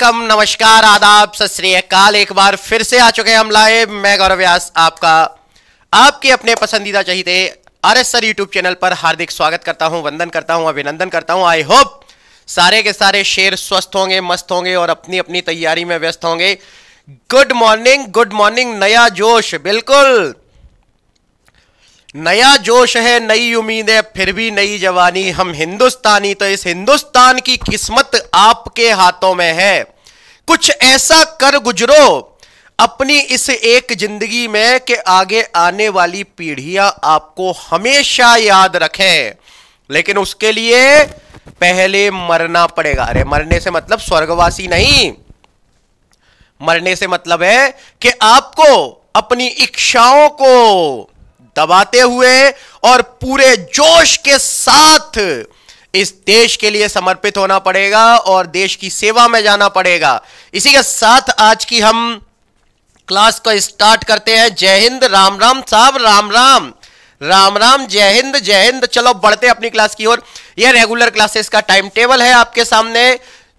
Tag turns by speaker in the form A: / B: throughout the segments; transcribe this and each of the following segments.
A: Welcome नमस्कार आदाब सत श्रीकाल एक बार फिर से आ चुके हैं हम लाइव मैं गौरव व्यास आपका आपके अपने पसंदीदा चाहिए R S sir YouTube channel पर हार्दिक स्वागत करता हूं वंदन करता हूं अभिनंदन करता हूं आई होप सारे के सारे शेर स्वस्थ होंगे मस्त होंगे और अपनी अपनी तैयारी में व्यस्त होंगे गुड मॉर्निंग गुड मॉर्निंग नया जोश बिल्कुल नया जोश है नई उम्मीद है फिर भी नई जवानी हम हिंदुस्तानी तो इस हिंदुस्तान की किस्मत आपके हाथों में है कुछ ऐसा कर गुजरो अपनी इस एक जिंदगी में कि आगे आने वाली पीढ़ियां आपको हमेशा याद रखें लेकिन उसके लिए पहले मरना पड़ेगा अरे मरने से मतलब स्वर्गवासी नहीं मरने से मतलब है कि आपको अपनी इच्छाओं को दबाते हुए और पूरे जोश के साथ इस देश के लिए समर्पित होना पड़ेगा और देश की सेवा में जाना पड़ेगा इसी के साथ आज की हम क्लास को स्टार्ट करते हैं जय हिंद राम राम साहब राम राम राम राम जय हिंद जय हिंद चलो बढ़ते अपनी क्लास की ओर यह रेगुलर क्लासेस का टाइम टेबल है आपके सामने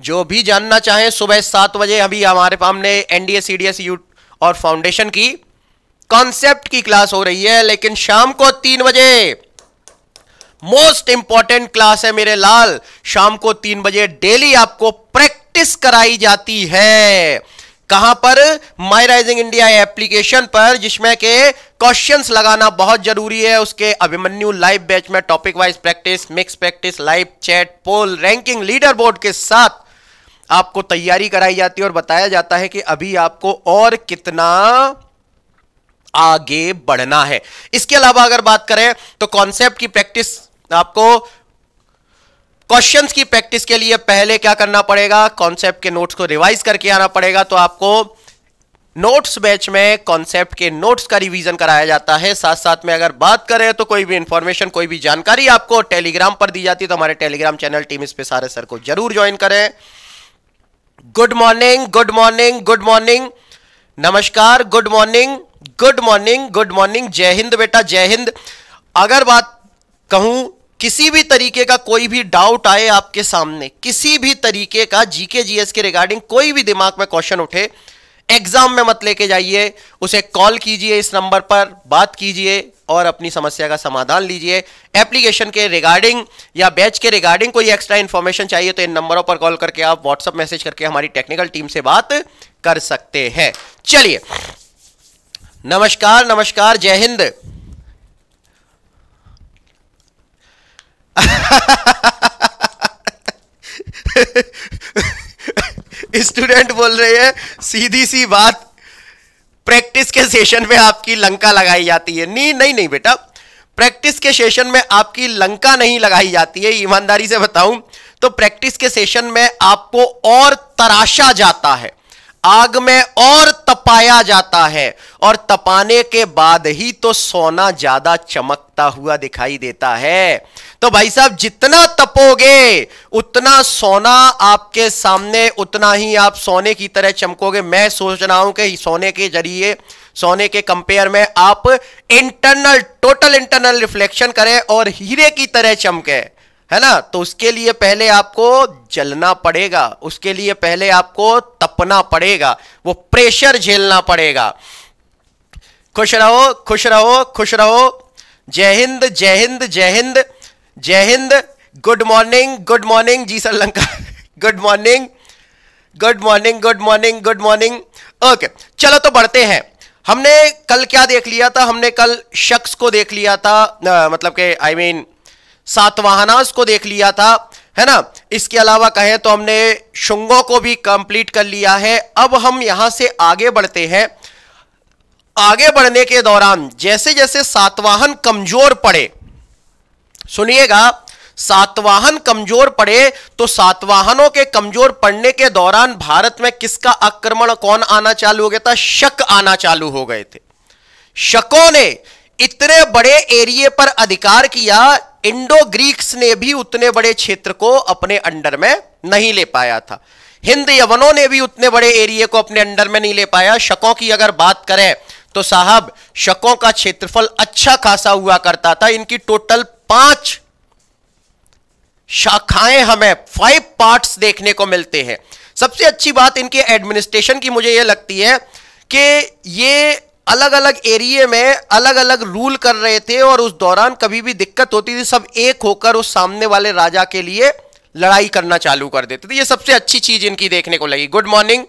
A: जो भी जानना चाहें सुबह सात बजे अभी हमारे सामने एनडीए सीडीएस यू और फाउंडेशन की कॉन्सेप्ट की क्लास हो रही है लेकिन शाम को तीन बजे मोस्ट इंपॉर्टेंट क्लास है मेरे लाल शाम को तीन बजे डेली आपको प्रैक्टिस कराई जाती है कहां पर माई राइजिंग इंडिया एप्लीकेशन पर जिसमें के क्वेश्चंस लगाना बहुत जरूरी है उसके अभिमन्यु लाइव बैच में topic wise practice mix practice live chat poll ranking leaderboard के साथ आपको तैयारी कराई जाती है और बताया जाता है कि अभी आपको और कितना आगे बढ़ना है इसके अलावा अगर बात करें तो कॉन्सेप्ट की प्रैक्टिस आपको क्वेश्चंस की प्रैक्टिस के लिए पहले क्या करना पड़ेगा कॉन्सेप्ट के नोट्स को रिवाइज करके आना पड़ेगा तो आपको नोट्स बैच में कॉन्सेप्ट के नोट्स का रिवीजन कराया जाता है साथ साथ में अगर बात करें तो कोई भी इंफॉर्मेशन कोई भी जानकारी आपको टेलीग्राम पर दी जाती है तो हमारे टेलीग्राम चैनल टीम इस पे सारे सर को जरूर ज्वाइन करें good morning good morning good morning नमस्कार good morning good morning good morning जय हिंद बेटा जय हिंद अगर बात कहूं किसी भी तरीके का कोई भी डाउट आए आपके सामने किसी भी तरीके का जीके जीएस के रिगार्डिंग कोई भी दिमाग में क्वेश्चन उठे एग्जाम में मत लेके जाइए उसे कॉल कीजिए इस नंबर पर बात कीजिए और अपनी समस्या का समाधान लीजिए एप्लीकेशन के रिगार्डिंग या बैच के रिगार्डिंग कोई एक्स्ट्रा इंफॉर्मेशन चाहिए तो इन नंबरों पर कॉल करके आप व्हाट्सअप मैसेज करके हमारी टेक्निकल टीम से बात कर सकते हैं चलिए नमस्कार नमस्कार जय हिंद स्टूडेंट बोल रहे हैं सीधी सी बात प्रैक्टिस के सेशन में आपकी लंका लगाई जाती है नहीं नहीं नहीं बेटा प्रैक्टिस के सेशन में आपकी लंका नहीं लगाई जाती है ईमानदारी से बताऊं तो प्रैक्टिस के सेशन में आपको और तराशा जाता है आग में और तपाया जाता है और तपाने के बाद ही तो सोना ज्यादा चमकता हुआ दिखाई देता है तो भाई साहब जितना तपोगे उतना सोना आपके सामने उतना ही आप सोने की तरह चमकोगे मैं सोच रहा हूं कि सोने के जरिए सोने के कंपेयर में आप इंटरनल टोटल इंटरनल रिफ्लेक्शन करें और हीरे की तरह चमके है ना तो उसके लिए पहले आपको जलना पड़ेगा उसके लिए पहले आपको तपना पड़ेगा वो प्रेशर झेलना पड़ेगा खुश रहो खुश रहो खुश रहो जय हिंद जय हिंद जय हिंद जय Hind good morning good morning जी सर लंका good morning good morning good morning good morning okay चलो तो बढ़ते हैं हमने कल क्या देख लिया था हमने कल शख्स को देख लिया था आ, मतलब के I I mean mean, Satavahanas को देख लिया था है ना इसके अलावा कहें तो हमने शुंगों को भी कंप्लीट कर लिया है अब हम यहां से आगे बढ़ते हैं आगे बढ़ने के दौरान जैसे जैसे सातवाहन कमजोर पड़े सुनिएगा सातवाहन कमजोर पड़े तो सातवाहनों के कमजोर पड़ने के दौरान भारत में किसका आक्रमण कौन आना चालू हो गया था शक आना चालू हो गए थे शकों ने इतने बड़े एरिए पर अधिकार किया इंडो ग्रीक्स ने भी उतने बड़े क्षेत्र को अपने अंडर में नहीं ले पाया था हिंद यवनों ने भी उतने बड़े एरिया को अपने अंडर में नहीं ले पाया शकों की अगर बात करें तो साहब शकों का क्षेत्रफल अच्छा खासा हुआ करता था इनकी टोटल पांच शाखाएं हमें फाइव पार्ट्स देखने को मिलते हैं सबसे अच्छी बात इनके एडमिनिस्ट्रेशन की मुझे यह लगती है कि ये अलग अलग एरिए में अलग अलग रूल कर रहे थे और उस दौरान कभी भी दिक्कत होती थी सब एक होकर उस सामने वाले राजा के लिए लड़ाई करना चालू कर देते थे ये सबसे अच्छी चीज इनकी देखने को लगी good morning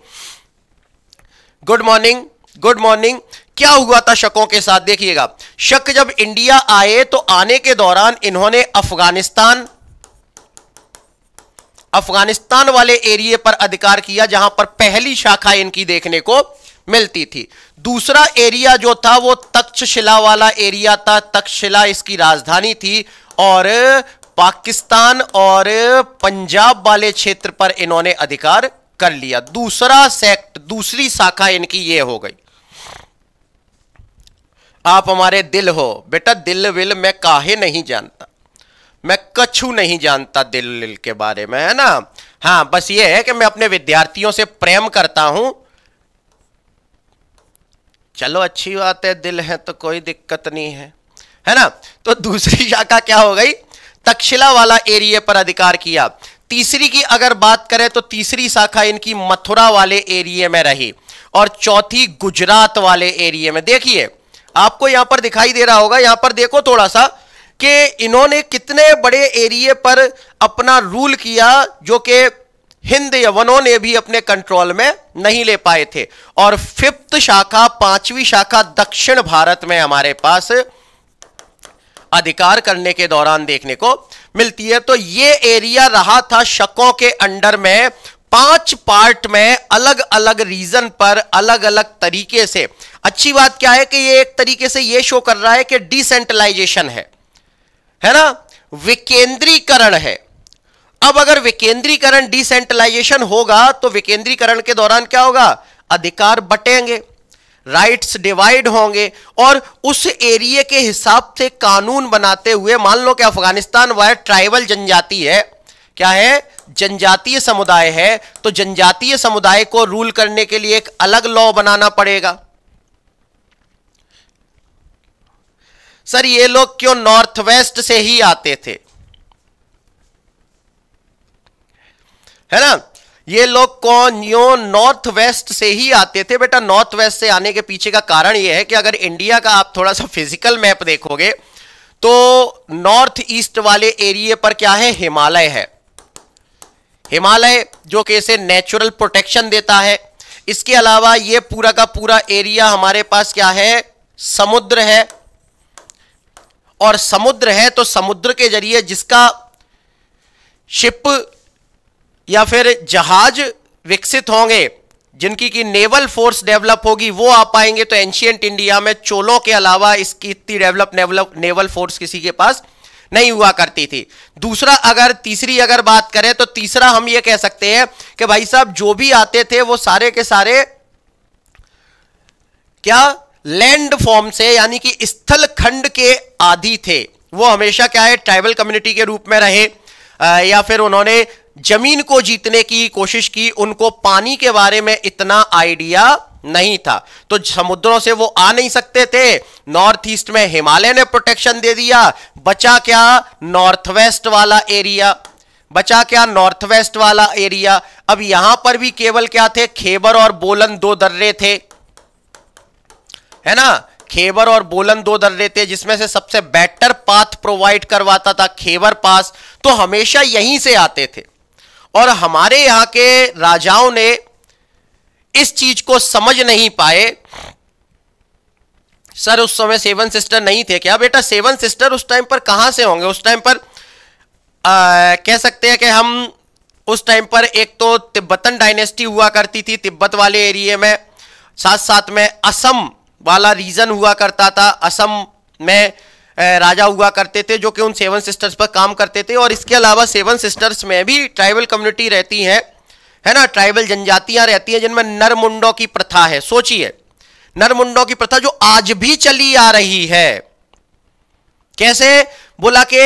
A: good morning good morning क्या हुआ था शकों के साथ देखिएगा शक जब इंडिया आए तो आने के दौरान इन्होंने अफगानिस्तान अफगानिस्तान वाले एरिए पर अधिकार किया जहां पर पहली शाखा इनकी देखने को मिलती थी दूसरा एरिया जो था वो तक्षशिला वाला एरिया था तक्षशिला इसकी राजधानी थी और पाकिस्तान और पंजाब वाले क्षेत्र पर इन्होंने अधिकार कर लिया दूसरा सेक्ट दूसरी शाखा इनकी ये हो गई आप हमारे दिल हो बेटा दिल विल मैं काहे नहीं जानता मैं कछु नहीं जानता दिल विल के बारे में है ना हाँ बस ये है कि मैं अपने विद्यार्थियों से प्रेम करता हूं चलो अच्छी बात है दिल है तो कोई दिक्कत नहीं है है ना तो दूसरी शाखा क्या हो गई तक्षशिला वाला एरिया पर अधिकार किया तीसरी की अगर बात करें तो तीसरी शाखा इनकी मथुरा वाले एरिया में रही और चौथी गुजरात वाले एरिया में देखिए आपको यहां पर दिखाई दे रहा होगा यहां पर देखो थोड़ा सा कि इन्होंने कितने बड़े एरिया पर अपना रूल किया जो कि हिंद यवनों ने भी अपने कंट्रोल में नहीं ले पाए थे और फिफ्थ शाखा पांचवी शाखा दक्षिण भारत में हमारे पास अधिकार करने के दौरान देखने को मिलती है तो ये एरिया रहा था शकों के अंडर में पांच पार्ट में अलग अलग रीजन पर अलग अलग तरीके से अच्छी बात क्या है कि ये एक तरीके से ये शो कर रहा है कि डिसेंट्रलाइजेशन है है ना विकेंद्रीकरण है अब अगर विकेंद्रीकरण डिसेंट्रलाइजेशन होगा तो विकेंद्रीकरण के दौरान क्या होगा अधिकार बटेंगे राइट्स डिवाइड होंगे और उस एरिया के हिसाब से कानून बनाते हुए मान लो कि अफगानिस्तान वह ट्राइबल जनजाति है क्या है जनजातीय समुदाय है तो जनजातीय समुदाय को रूल करने के लिए एक अलग लॉ बनाना पड़ेगा सर ये लोग क्यों नॉर्थ वेस्ट से ही आते थे है ना ये लोग कौन यो नॉर्थ वेस्ट से ही आते थे बेटा नॉर्थ वेस्ट से आने के पीछे का कारण ये है कि अगर इंडिया का आप थोड़ा सा फिजिकल मैप देखोगे तो नॉर्थ ईस्ट वाले एरिए पर क्या है हिमालय है हिमालय जो कि इसे नेचुरल प्रोटेक्शन देता है इसके अलावा ये पूरा का पूरा एरिया हमारे पास क्या है समुद्र है और समुद्र है तो समुद्र के जरिए जिसका शिप या फिर जहाज विकसित होंगे जिनकी की नेवल फोर्स डेवलप होगी वो आ पाएंगे तो एंशियंट इंडिया में चोलों के अलावा इसकी इतनी डेवलप नेवल नेवल फोर्स किसी के पास नहीं हुआ करती थी दूसरा अगर तीसरी अगर बात करें तो तीसरा हम ये कह सकते हैं कि भाई साहब जो भी आते थे वो सारे के सारे क्या लैंड फॉर्म से यानी कि स्थल खंड के आदि थे वो हमेशा क्या है ट्राइबल कम्युनिटी के रूप में रहे आ, या फिर उन्होंने जमीन को जीतने की कोशिश की उनको पानी के बारे में इतना आइडिया नहीं था तो समुद्रों से वो आ नहीं सकते थे नॉर्थ ईस्ट में हिमालय ने प्रोटेक्शन दे दिया बचा क्या नॉर्थ वेस्ट वाला एरिया बचा क्या नॉर्थ वेस्ट वाला एरिया अब यहां पर भी केवल क्या थे खेबर और बोलन दो दर्रे थे है ना खेबर और बोलन दो दर्रे थे जिसमें से सबसे बेटर पाथ प्रोवाइड करवाता था खेबर पास तो हमेशा यहीं से आते थे और हमारे यहां के राजाओं ने इस चीज को समझ नहीं पाए सर उस समय सेवन सिस्टर नहीं थे क्या बेटा सेवन सिस्टर उस टाइम पर कहां से होंगे उस टाइम पर आ, कह सकते हैं कि हम उस टाइम पर एक तो तिब्बतन डायनेस्टी हुआ करती थी तिब्बत वाले एरिए में साथ साथ में असम वाला रीजन हुआ करता था असम में राजा हुआ करते थे जो कि उन सेवन सिस्टर्स पर काम करते थे और इसके अलावा सेवन सिस्टर्स में भी ट्राइबल कम्युनिटी रहती हैं है ना ट्राइबल जनजातियां रहती हैं जिनमें नरमुंडों की प्रथा है सोचिए नरमुंडों की प्रथा जो आज भी चली आ रही है कैसे बोला के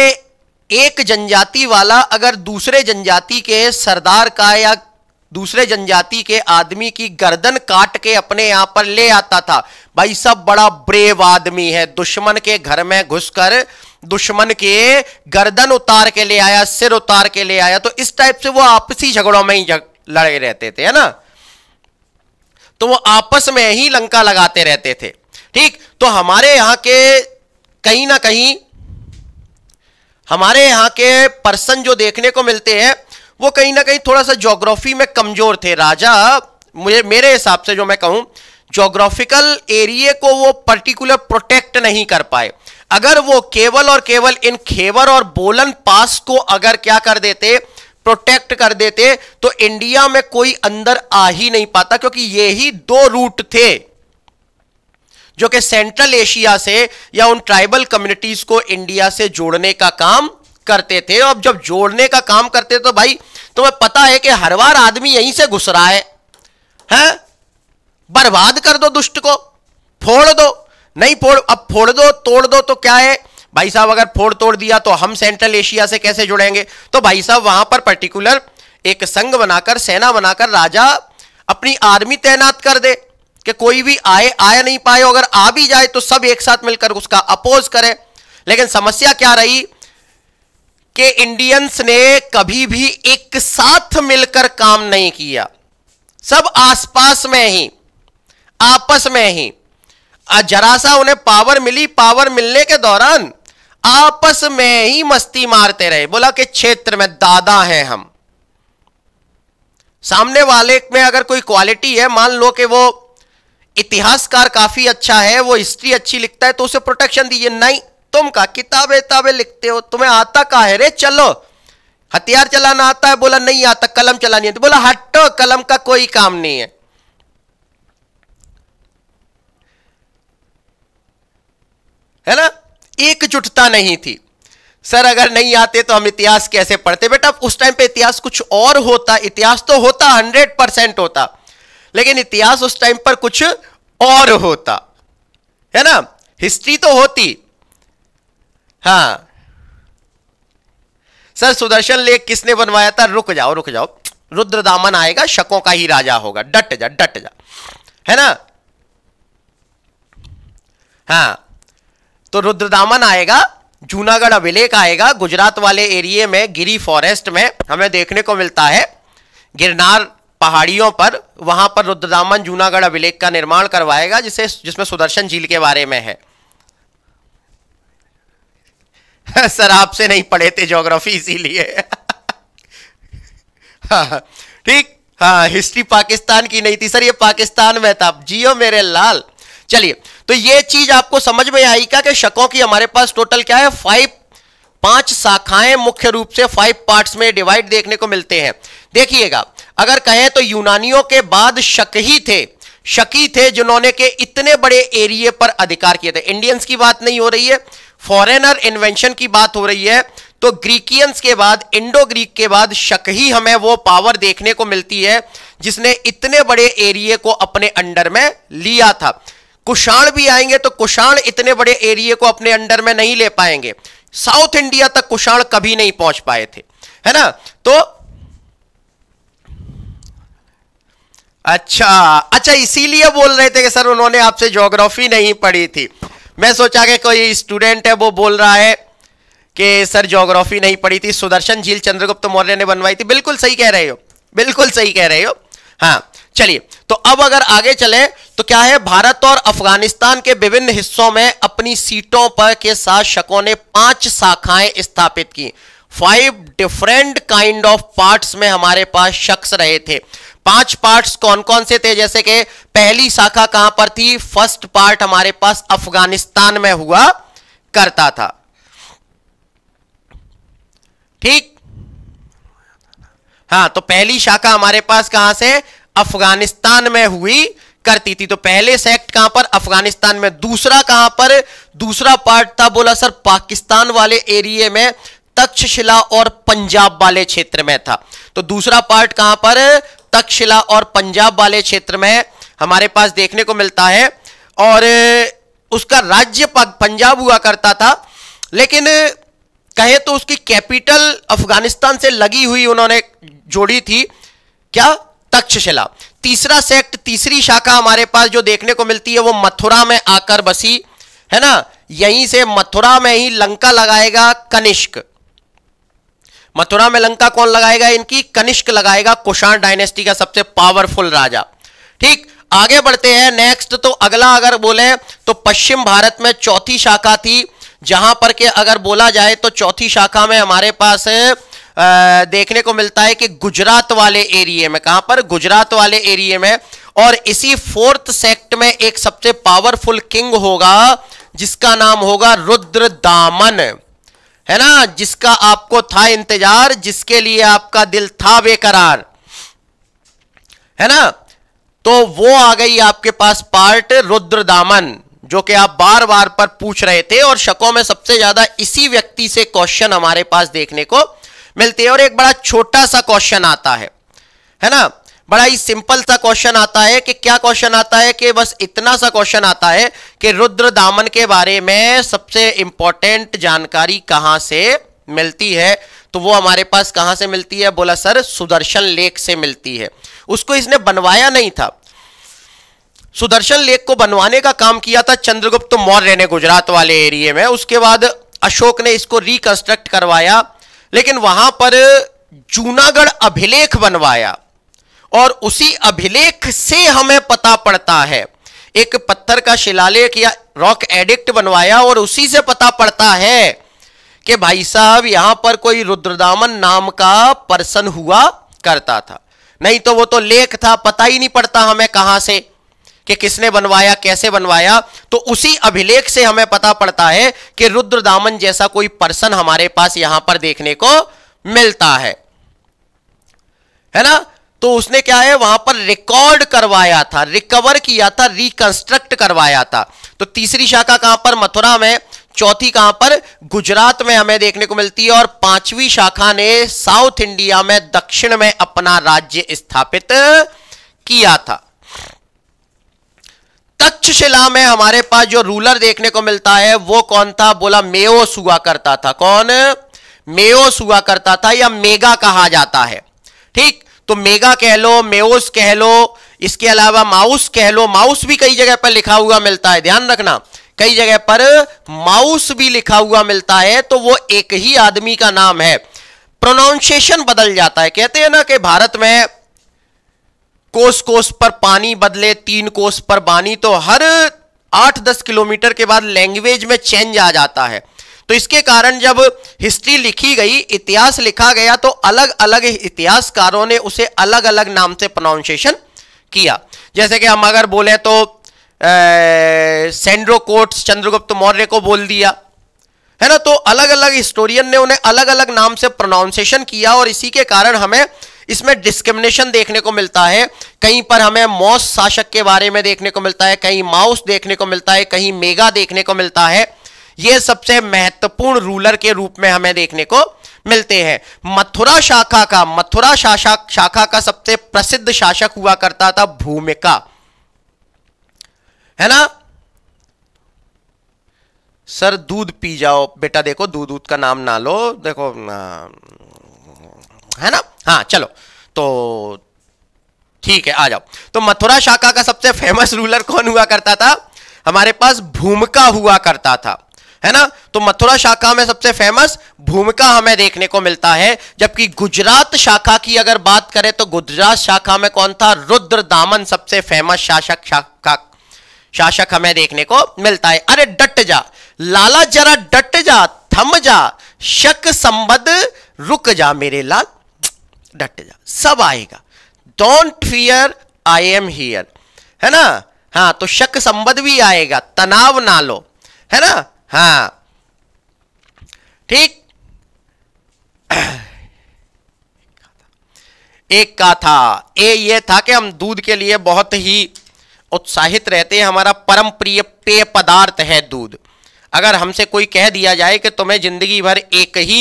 A: एक जनजाति वाला अगर दूसरे जनजाति के सरदार का या दूसरे जनजाति के आदमी की गर्दन काट के अपने यहां पर ले आता था भाई सब बड़ा ब्रेव आदमी है दुश्मन के घर में घुसकर दुश्मन के गर्दन उतार के ले आया सिर उतार के ले आया तो इस टाइप से वो आपसी झगड़ों में ही लड़े रहते थे है ना तो वो आपस में ही लंका लगाते रहते थे ठीक तो हमारे यहां के कहीं ना कहीं हमारे यहां के पर्सन जो देखने को मिलते हैं वो कहीं ना कहीं थोड़ा सा जोग्राफी में कमजोर थे राजा मुझे मेरे हिसाब से जो मैं कहूं जोग्राफिकल एरिए को वो पर्टिकुलर प्रोटेक्ट नहीं कर पाए अगर वो केवल और केवल इन खेवर और बोलन पास को अगर क्या कर देते प्रोटेक्ट कर देते तो इंडिया में कोई अंदर आ ही नहीं पाता क्योंकि ये ही दो रूट थे जो कि सेंट्रल एशिया से या उन ट्राइबल कम्युनिटीज को इंडिया से जोड़ने का काम करते थे अब जब जोड़ने का काम करते तो भाई तुम्हें पता है कि हर बार आदमी यहीं से घुस रहा है हैं बर्बाद कर दो दुष्ट को फोड़ दो नहीं फोड़ अब फोड़ दो तोड़ दो तो क्या है भाई साहब अगर फोड़ तोड़ दिया तो हम सेंट्रल एशिया से कैसे जुड़ेंगे तो भाई साहब वहां पर पर्टिकुलर एक संघ बनाकर सेना बनाकर राजा अपनी आर्मी तैनात कर दे कि कोई भी आए आए नहीं पाए अगर आ भी जाए तो सब एक साथ मिलकर उसका अपोज करें लेकिन समस्या क्या रही कि इंडियंस ने कभी भी एक साथ मिलकर काम नहीं किया सब आसपास में ही आपस में ही जरा सा उन्हें पावर मिली पावर मिलने के दौरान आपस में ही मस्ती मारते रहे बोला कि क्षेत्र में दादा हैं हम सामने वाले में अगर कोई क्वालिटी है मान लो कि वो इतिहासकार काफी अच्छा है वो हिस्ट्री अच्छी लिखता है तो उसे प्रोटेक्शन दीजिए नहीं तुम का किताबे ताबे लिखते हो तुम्हें आता का है रे चलो हथियार चलाना आता है बोला नहीं आता कलम चलानी आती तो बोला हटो कलम का कोई काम नहीं है है ना एकजुटता नहीं थी सर अगर नहीं आते तो हम इतिहास कैसे पढ़ते बेटा उस टाइम पे इतिहास कुछ और होता इतिहास तो होता हंड्रेड परसेंट होता लेकिन इतिहास उस टाइम पर कुछ और होता है ना हिस्ट्री तो होती हाँ सर सुदर्शन लेख किसने बनवाया था रुक जाओ रुक जाओ रुद्र दामन आएगा शकों का ही राजा होगा डट जा डट जा है ना हाँ तो रुद्र दामन आएगा जूनागढ़ अभिलेख आएगा गुजरात वाले एरिए में गिरी फॉरेस्ट में हमें देखने को मिलता है गिरनार पहाड़ियों पर वहां पर रुद्रदामन जूनागढ़ अभिलेख का निर्माण करवाएगा जिसे जिसमें सुदर्शन झील के बारे में है सर आपसे नहीं पढ़े थे ज्योग्राफी इसीलिए हाँ, हाँ। ठीक हाँ हिस्ट्री पाकिस्तान की नहीं थी सर ये पाकिस्तान में था जियो मेरे लाल चलिए तो ये चीज आपको समझ में आई क्या कि शकों की हमारे पास टोटल क्या है फाइव पांच शाखाएं मुख्य रूप से फाइव पार्ट्स में डिवाइड देखने को मिलते हैं देखिएगा अगर कहें तो यूनानियों के बाद शक ही थे शकी थे जिन्होंने के इतने बड़े एरिए पर अधिकार किए थे इंडियंस की बात नहीं हो रही है फॉरेनर इन्वेंशन की बात हो रही है तो ग्रीकियंस के बाद इंडो ग्रीक के बाद शक ही हमें वो पावर देखने को मिलती है जिसने इतने बड़े एरिए को अपने अंडर में लिया था कुषाण भी आएंगे तो कुषाण इतने बड़े एरिए को अपने अंडर में नहीं ले पाएंगे साउथ इंडिया तक कुषाण कभी नहीं पहुंच पाए थे है ना तो अच्छा अच्छा इसीलिए बोल रहे थे कि सर उन्होंने आपसे ज्योग्राफी नहीं पढ़ी थी मैं सोचा कि कोई स्टूडेंट है वो बोल रहा है कि सर ज्योग्राफी नहीं पढ़ी थी सुदर्शन झील चंद्रगुप्त मौर्य ने बनवाई थी बिल्कुल सही कह रहे हो बिल्कुल सही कह रहे हो हाँ चलिए तो अब अगर आगे चले तो क्या है भारत और अफगानिस्तान के विभिन्न हिस्सों में अपनी सीटों पर के शासकों ने पांच शाखाएं स्थापित की five different kind of parts में हमारे पास शख्स रहे थे पांच पार्ट्स कौन कौन से थे जैसे कि पहली शाखा कहां पर थी फर्स्ट पार्ट हमारे पास अफगानिस्तान में हुआ करता था ठीक हाँ तो पहली शाखा हमारे पास कहां से अफगानिस्तान में हुई करती थी तो पहले सेक्ट कहां पर अफगानिस्तान में दूसरा कहां पर दूसरा पार्ट था बोला सर पाकिस्तान वाले एरिए में तक्षशिला और पंजाब वाले क्षेत्र में था तो दूसरा पार्ट कहां पर तक्षशिला और पंजाब वाले क्षेत्र में हमारे पास देखने को मिलता है और उसका राज्य पंजाब हुआ करता था लेकिन कहे तो उसकी कैपिटल अफगानिस्तान से लगी हुई उन्होंने जोड़ी थी क्या तक्षशिला तीसरा सेक्ट तीसरी शाखा हमारे पास जो देखने को मिलती है वो मथुरा में आकर बसी है ना यहीं से मथुरा में ही लंका लगाएगा कनिष्क मथुरा में लंका कौन लगाएगा इनकी कनिष्क लगाएगा कुशाण डायनेस्टी का सबसे पावरफुल राजा ठीक आगे बढ़ते हैं नेक्स्ट तो अगला अगर बोले तो पश्चिम भारत में चौथी शाखा थी जहां पर के अगर बोला जाए तो चौथी शाखा में हमारे पास आ, देखने को मिलता है कि गुजरात वाले एरिए में कहां पर गुजरात वाले एरिए में और इसी फोर्थ सेक्ट में एक सबसे पावरफुल किंग होगा जिसका नाम होगा रुद्र दामन है ना जिसका आपको था इंतजार जिसके लिए आपका दिल था बेकरार है ना तो वो आ गई आपके पास पार्ट रुद्र दामन जो कि आप बार बार पर पूछ रहे थे और शकों में सबसे ज्यादा इसी व्यक्ति से क्वेश्चन हमारे पास देखने को मिलते हैं और एक बड़ा छोटा सा क्वेश्चन आता है है ना बड़ा ही सिंपल सा क्वेश्चन आता है कि क्या क्वेश्चन आता है कि बस इतना सा क्वेश्चन आता है कि रुद्र दामन के बारे में सबसे इंपॉर्टेंट जानकारी कहां से मिलती है तो वो हमारे पास कहां से मिलती है बोला सर सुदर्शन लेख से मिलती है उसको इसने बनवाया नहीं था सुदर्शन लेख को बनवाने का काम किया था चंद्रगुप्त मौर्य ने गुजरात वाले एरिए में उसके बाद अशोक ने इसको रिकंस्ट्रक्ट करवाया लेकिन वहां पर जूनागढ़ अभिलेख बनवाया और उसी अभिलेख से हमें पता पड़ता है एक पत्थर का शिलालेख या रॉक एडिक्ट बनवाया और उसी से पता पड़ता है कि भाई साहब यहां पर कोई रुद्रदामन नाम का पर्सन हुआ करता था नहीं तो वो तो लेख था पता ही नहीं पड़ता हमें कहां से कि किसने बनवाया कैसे बनवाया तो उसी अभिलेख से हमें पता पड़ता है कि रुद्रदामन जैसा कोई पर्सन हमारे पास यहां पर देखने को मिलता है है ना तो उसने क्या है वहां पर रिकॉर्ड करवाया था रिकवर किया था रिकंस्ट्रक्ट करवाया था तो तीसरी शाखा कहां पर मथुरा में चौथी कहां पर गुजरात में हमें देखने को मिलती है और पांचवी शाखा ने साउथ इंडिया में दक्षिण में अपना राज्य स्थापित किया था तक्षशिला में हमारे पास जो रूलर देखने को मिलता है वो कौन था बोला मेओस हुआ करता था कौन मेओस हुआ करता था या मेगा कहा जाता है ठीक तो मेगा कह लो मेओस कह लो इसके अलावा माउस कह लो माउस भी कई जगह पर लिखा हुआ मिलता है ध्यान रखना कई जगह पर माउस भी लिखा हुआ मिलता है तो वो एक ही आदमी का नाम है प्रोनाउंसिएशन बदल जाता है कहते हैं ना कि भारत में कोस कोस पर पानी बदले तीन कोस पर बानी तो हर आठ दस किलोमीटर के बाद लैंग्वेज में चेंज आ जाता है तो इसके कारण जब हिस्ट्री लिखी गई इतिहास लिखा गया तो अलग अलग इतिहासकारों ने उसे अलग अलग नाम से प्रोनाउंसिएशन किया जैसे कि हम अगर बोले तो सेंड्रो चंद्रगुप्त मौर्य को बोल दिया है ना तो अलग अलग हिस्टोरियन ने उन्हें अलग अलग नाम से प्रोनाउंसिएशन किया और इसी के कारण हमें इसमें डिस्क्रिमिनेशन देखने को मिलता है कहीं पर हमें मौस शासक के बारे में देखने को मिलता है कहीं माउस देखने को मिलता है कहीं मेगा देखने को मिलता है ये सबसे महत्वपूर्ण रूलर के रूप में हमें देखने को मिलते हैं मथुरा शाखा का मथुरा शाशा शाखा का सबसे प्रसिद्ध शासक हुआ करता था भूमिका है ना सर दूध पी जाओ बेटा देखो दूध दूध का नाम ना लो देखो ना, है ना हाँ चलो तो ठीक है आ जाओ तो मथुरा शाखा का सबसे फेमस रूलर कौन हुआ करता था हमारे पास भूमिका हुआ करता था है ना तो मथुरा शाखा में सबसे फेमस भूमिका हमें देखने को मिलता है जबकि गुजरात शाखा की अगर बात करें तो गुजरात शाखा में कौन था रुद्र दामन सबसे फेमस शासक शाखा शासक हमें देखने को मिलता है अरे डट जा लाला जरा डट जा थम जा शक संबद रुक जा मेरे लाल डट जा सब आएगा don't fear I am here है ना हाँ तो शक संबद्ध भी आएगा तनाव ना लो है ना हाँ ठीक एक का था ए ये था कि हम दूध के लिए बहुत ही उत्साहित रहते हैं हमारा परम प्रिय पेय पदार्थ है दूध अगर हमसे कोई कह दिया जाए कि तुम्हें जिंदगी भर एक ही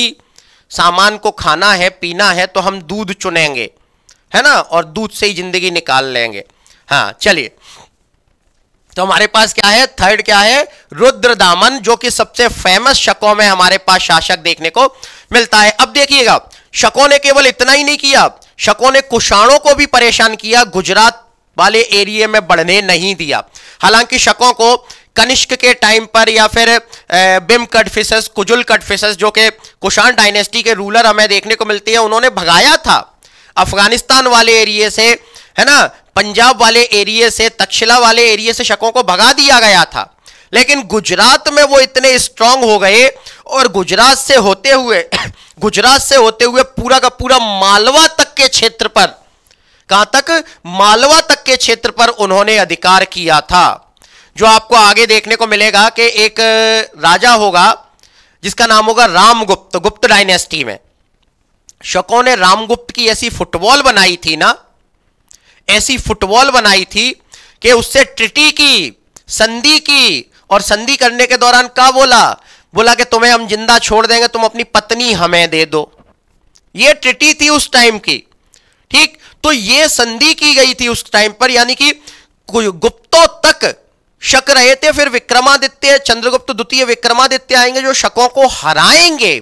A: सामान को खाना है पीना है तो हम दूध चुनेंगे है ना और दूध से ही जिंदगी निकाल लेंगे हाँ चलिए तो हमारे पास क्या है थर्ड क्या है रुद्र दामन जो कि सबसे फेमस शकों में हमारे पास शासक देखने को मिलता है अब देखिएगा शकों ने केवल इतना ही नहीं किया शकों ने कुषाणों को भी परेशान किया गुजरात वाले एरिया में बढ़ने नहीं दिया हालांकि शकों को कनिष्क के टाइम पर या फिर बिम कटफिसस कुजुल कटफिसस जो कि कुषाण डायनेस्टी के रूलर हमें देखने को मिलती है उन्होंने भगाया था अफगानिस्तान वाले एरिया से है ना पंजाब वाले एरिए से तक्षला वाले एरिए से शकों को भगा दिया गया था लेकिन गुजरात में वो इतने स्ट्रांग हो गए और गुजरात से होते हुए गुजरात से होते हुए पूरा का पूरा मालवा तक के क्षेत्र पर कहां तक मालवा तक के क्षेत्र पर उन्होंने अधिकार किया था जो आपको आगे देखने को मिलेगा कि एक राजा होगा जिसका नाम होगा रामगुप्त गुप्त डायनेस्टी में शकों ने रामगुप्त की ऐसी फुटबॉल बनाई थी ना ऐसी फुटबॉल बनाई थी कि उससे ट्रिटी की संधि की और संधि करने के दौरान क्या बोला बोला कि तुम्हें हम जिंदा छोड़ देंगे तुम अपनी पत्नी हमें दे दो ये ट्रिटी थी उस टाइम की ठीक तो ये संधि की गई थी उस टाइम पर यानी कि गुप्तों तक शक रहे थे फिर विक्रमादित्य चंद्रगुप्त द्वितीय विक्रमादित्य आएंगे जो शकों को हराएंगे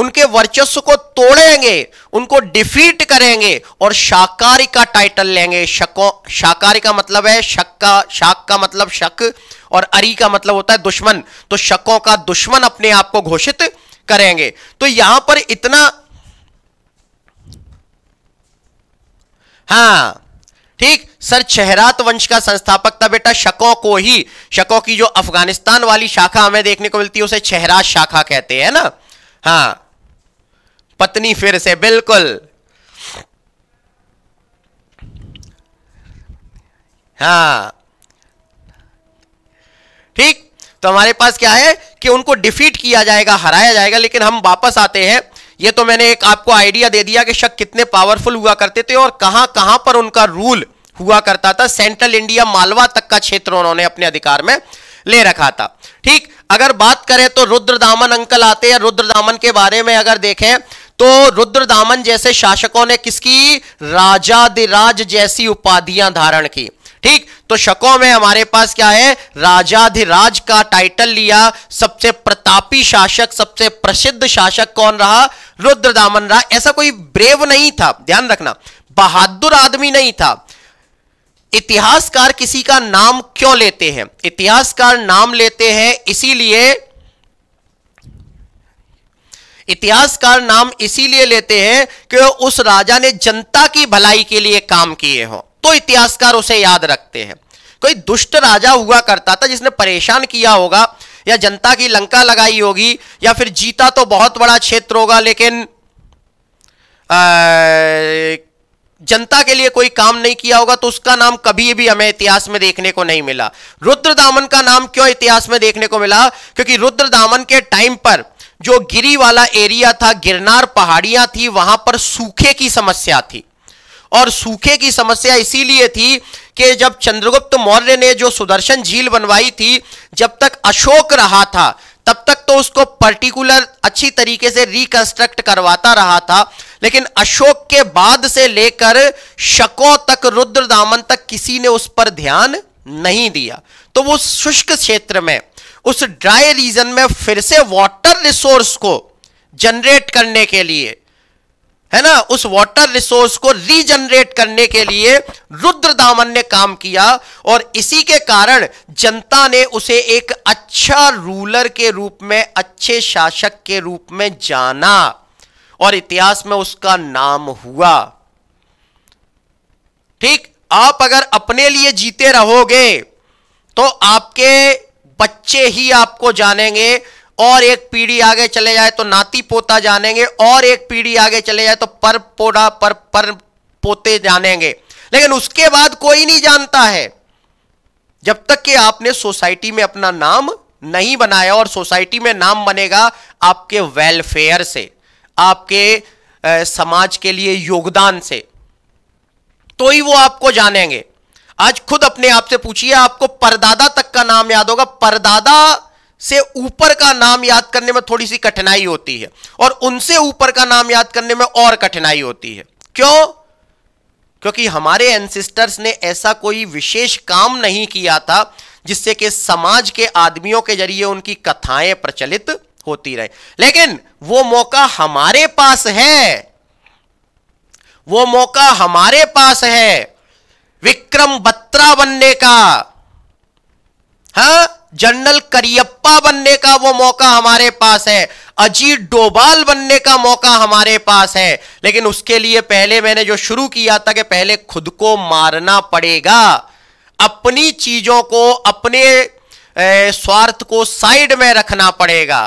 A: उनके वर्चस्व को तोड़ेंगे उनको डिफीट करेंगे और शाकारी का टाइटल लेंगे शको शाकारी का मतलब है शक का शाक का मतलब शक और अरी का मतलब होता है दुश्मन तो शकों का दुश्मन अपने आप को घोषित करेंगे तो यहां पर इतना हाँ ठीक सर चेहरात वंश का संस्थापक था बेटा शकों को ही शकों की जो अफगानिस्तान वाली शाखा हमें देखने को मिलती है उसे चेहरात शाखा कहते हैं ना हाँ पत्नी फिर से बिल्कुल हाँ ठीक तो हमारे पास क्या है कि उनको डिफीट किया जाएगा हराया जाएगा लेकिन हम वापस आते हैं ये तो मैंने एक आपको आइडिया दे दिया कि शक कितने पावरफुल हुआ करते थे और कहां कहां पर उनका रूल हुआ करता था सेंट्रल इंडिया मालवा तक का क्षेत्र उन्होंने अपने अधिकार में ले रखा था ठीक अगर बात करें तो रुद्र दामन अंकल आते हैं रुद्र दामन के बारे में अगर देखें तो रुद्रदामन जैसे शासकों ने किसकी राजाधिराज जैसी उपाधियां धारण की ठीक तो शकों में हमारे पास क्या है राजाधिराज का टाइटल लिया सबसे प्रतापी शासक सबसे प्रसिद्ध शासक कौन रहा रुद्रदामन रहा ऐसा कोई ब्रेव नहीं था ध्यान रखना बहादुर आदमी नहीं था इतिहासकार किसी का नाम क्यों लेते हैं इतिहासकार नाम लेते हैं इसीलिए इतिहासकार नाम इसीलिए लेते हैं कि उस राजा ने जनता की भलाई के लिए काम किए हो तो इतिहासकार उसे याद रखते हैं कोई दुष्ट राजा हुआ करता था जिसने परेशान किया होगा या जनता की लंका लगाई होगी या फिर जीता तो बहुत बड़ा क्षेत्र होगा लेकिन जनता के लिए कोई काम नहीं किया होगा तो उसका नाम कभी भी हमें इतिहास में देखने को नहीं मिला रुद्र दामन का नाम क्यों इतिहास में देखने को मिला क्योंकि रुद्र दामन के टाइम पर जो गिरी वाला एरिया था गिरनार पहाड़ियां थी वहां पर सूखे की समस्या थी और सूखे की समस्या इसीलिए थी कि जब चंद्रगुप्त मौर्य ने जो सुदर्शन झील बनवाई थी जब तक अशोक रहा था तब तक तो उसको पर्टिकुलर अच्छी तरीके से रिकंस्ट्रक्ट करवाता रहा था लेकिन अशोक के बाद से लेकर शकों तक रुद्र दामन तक किसी ने उस पर ध्यान नहीं दिया तो वो शुष्क क्षेत्र में उस ड्राई रीजन में फिर से वाटर रिसोर्स को जनरेट करने के लिए है ना उस वाटर रिसोर्स को रीजनरेट करने के लिए रुद्र दामन ने काम किया और इसी के कारण जनता ने उसे एक अच्छा रूलर के रूप में अच्छे शासक के रूप में जाना और इतिहास में उसका नाम हुआ ठीक आप अगर अपने लिए जीते रहोगे तो आपके बच्चे ही आपको जानेंगे और एक पीढ़ी आगे चले जाए तो नाती पोता जानेंगे और एक पीढ़ी आगे चले जाए तो पर पोड़ा पर पर पोते जानेंगे लेकिन उसके बाद कोई नहीं जानता है जब तक कि आपने सोसाइटी में अपना नाम नहीं बनाया और सोसाइटी में नाम बनेगा आपके वेलफेयर से आपके समाज के लिए योगदान से तो ही वो आपको जानेंगे आज खुद अपने आप से पूछिए आपको परदादा तक का नाम याद होगा परदादा से ऊपर का नाम याद करने में थोड़ी सी कठिनाई होती है और उनसे ऊपर का नाम याद करने में और कठिनाई होती है क्यों क्योंकि हमारे एंसिस्टर्स ने ऐसा कोई विशेष काम नहीं किया था जिससे कि समाज के आदमियों के जरिए उनकी कथाएं प्रचलित होती रहे लेकिन वो मौका हमारे पास है वो मौका हमारे पास है विक्रम बत्रा बनने का हा जनरल करियप्पा बनने का वो मौका हमारे पास है अजीत डोबाल बनने का मौका हमारे पास है लेकिन उसके लिए पहले मैंने जो शुरू किया था कि पहले खुद को मारना पड़ेगा अपनी चीजों को अपने ए, स्वार्थ को साइड में रखना पड़ेगा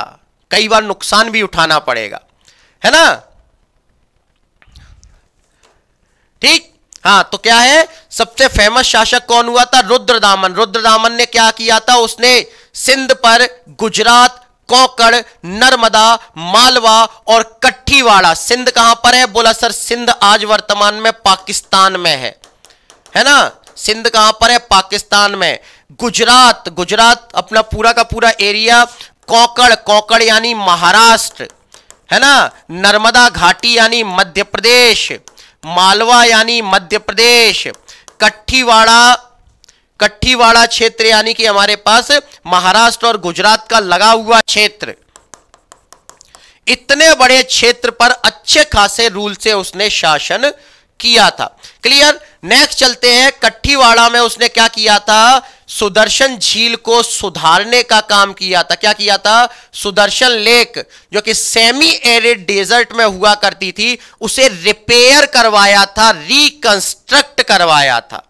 A: कई बार नुकसान भी उठाना पड़ेगा है ना ठीक हाँ तो क्या है सबसे फेमस शासक कौन हुआ था रुद्रदामन रुद्रदामन ने क्या किया था उसने सिंध पर गुजरात कोकड़ नर्मदा मालवा और कट्ठीवाड़ा सिंध कहां पर है बोला सर सिंध आज वर्तमान में पाकिस्तान में है है ना सिंध कहां पर है पाकिस्तान में गुजरात गुजरात अपना पूरा का पूरा एरिया कोकड़ कोकड़ यानी महाराष्ट्र है ना नर्मदा घाटी यानी मध्य प्रदेश मालवा यानी मध्य प्रदेश कट्ठीवाड़ा कट्ठीवाड़ा क्षेत्र यानी कि हमारे पास महाराष्ट्र और गुजरात का लगा हुआ क्षेत्र इतने बड़े क्षेत्र पर अच्छे खासे रूल से उसने शासन किया था क्लियर नेक्स्ट चलते हैं कट्ठीवाड़ा में उसने क्या किया था सुदर्शन झील को सुधारने का काम किया था क्या किया था सुदर्शन लेक जो कि सेमी एरिड डेजर्ट में हुआ करती थी उसे रिपेयर करवाया था रिकंस्ट्रक्ट करवाया था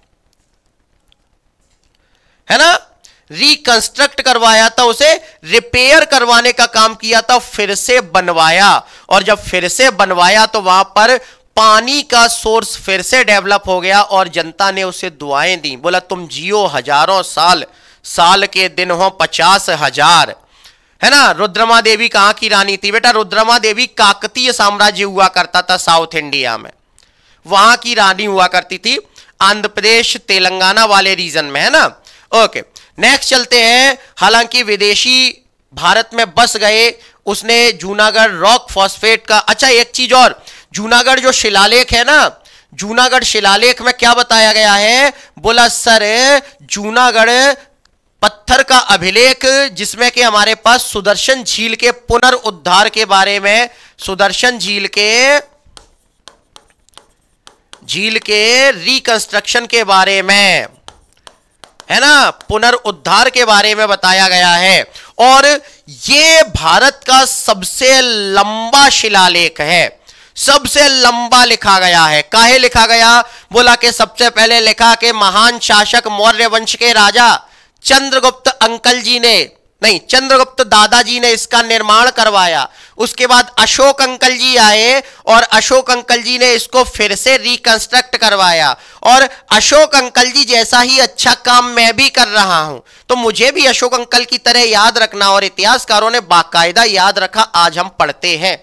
A: है ना रिकंस्ट्रक्ट करवाया था उसे रिपेयर करवाने का काम किया था फिर से बनवाया और जब फिर से बनवाया तो वहां पर पानी का सोर्स फिर से डेवलप हो गया और जनता ने उसे दुआएं दी बोला तुम जियो हजारों साल साल के दिन हो पचास हजार है ना रुद्रमा देवी कहां की रानी थी बेटा रुद्रमा देवी काकतीय साम्राज्य हुआ करता था साउथ इंडिया में वहां की रानी हुआ करती थी आंध्र प्रदेश तेलंगाना वाले रीजन में है ना ओके नेक्स्ट चलते हैं हालांकि विदेशी भारत में बस गए उसने जूनागढ़ रॉक फॉस्फेट का अच्छा एक चीज और जूनागढ़ जो शिलालेख है ना जूनागढ़ शिलालेख में क्या बताया गया है बोला सर जूनागढ़ पत्थर का अभिलेख जिसमें कि हमारे पास सुदर्शन झील के पुनरुद्धार के बारे में सुदर्शन झील के झील के रिकंस्ट्रक्शन के बारे में है ना पुनरुद्धार के बारे में बताया गया है और यह भारत का सबसे लंबा शिलालेख है सबसे लंबा लिखा गया है काहे लिखा गया बोला के सबसे पहले लिखा के महान शासक मौर्य वंश के राजा चंद्रगुप्त अंकल जी ने नहीं चंद्रगुप्त दादाजी ने इसका निर्माण करवाया उसके बाद अशोक अंकल जी आए और अशोक अंकल जी ने इसको फिर से रिकंस्ट्रक्ट करवाया और अशोक अंकल जी जैसा ही अच्छा काम मैं भी कर रहा हूं तो मुझे भी अशोक अंकल की तरह याद रखना और इतिहासकारों ने बाकायदा याद रखा आज हम पढ़ते हैं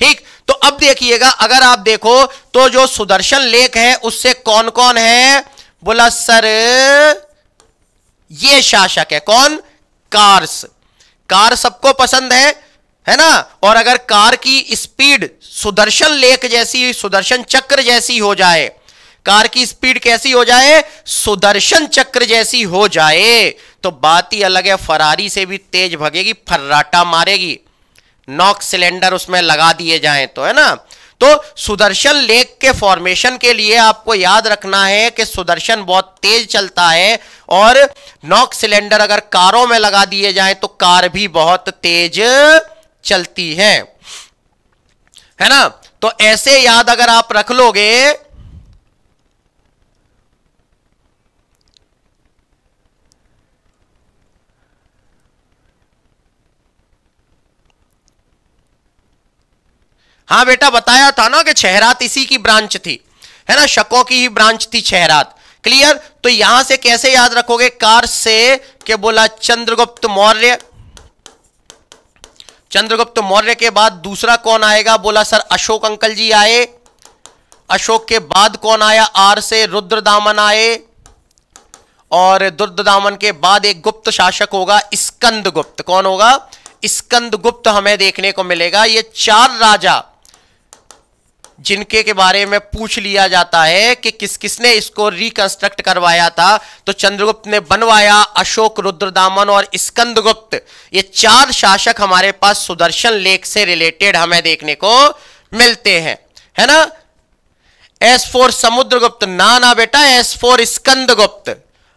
A: ठीक तो अब देखिएगा अगर आप देखो तो जो सुदर्शन लेख है उससे कौन कौन है बोला सर ये शासक है कौन कार्स कार सबको पसंद है है ना और अगर कार की स्पीड सुदर्शन लेख जैसी सुदर्शन चक्र जैसी हो जाए कार की स्पीड कैसी हो जाए सुदर्शन चक्र जैसी हो जाए तो बात ही अलग है फरारी से भी तेज भगेगी फर्राटा मारेगी नॉक सिलेंडर उसमें लगा दिए जाए तो है ना तो सुदर्शन लेक के फॉर्मेशन के लिए आपको याद रखना है कि सुदर्शन बहुत तेज चलता है और नॉक सिलेंडर अगर कारों में लगा दिए जाए तो कार भी बहुत तेज चलती है है ना तो ऐसे याद अगर आप रख लोगे हाँ बेटा बताया था ना कि छहरात इसी की ब्रांच थी है ना शकों की ही ब्रांच थी छहरात क्लियर तो यहां से कैसे याद रखोगे कार से के बोला चंद्रगुप्त मौर्य चंद्रगुप्त मौर्य के बाद दूसरा कौन आएगा बोला सर अशोक अंकल जी आए अशोक के बाद कौन आया आर से रुद्र दामन आए और दुर्द दामन के बाद एक गुप्त शासक होगा स्कंद गुप्त कौन होगा स्कंद गुप्त हमें देखने को मिलेगा ये चार राजा जिनके के बारे में पूछ लिया जाता है कि किस किसने इसको रिकंस्ट्रक्ट करवाया था तो चंद्रगुप्त ने बनवाया अशोक रुद्रदामन और स्कंदगुप्त ये चार शासक हमारे पास सुदर्शन लेख से रिलेटेड हमें देखने को मिलते हैं है ना एस फोर समुद्रगुप्त ना ना बेटा एस फोर स्कंदगुप्त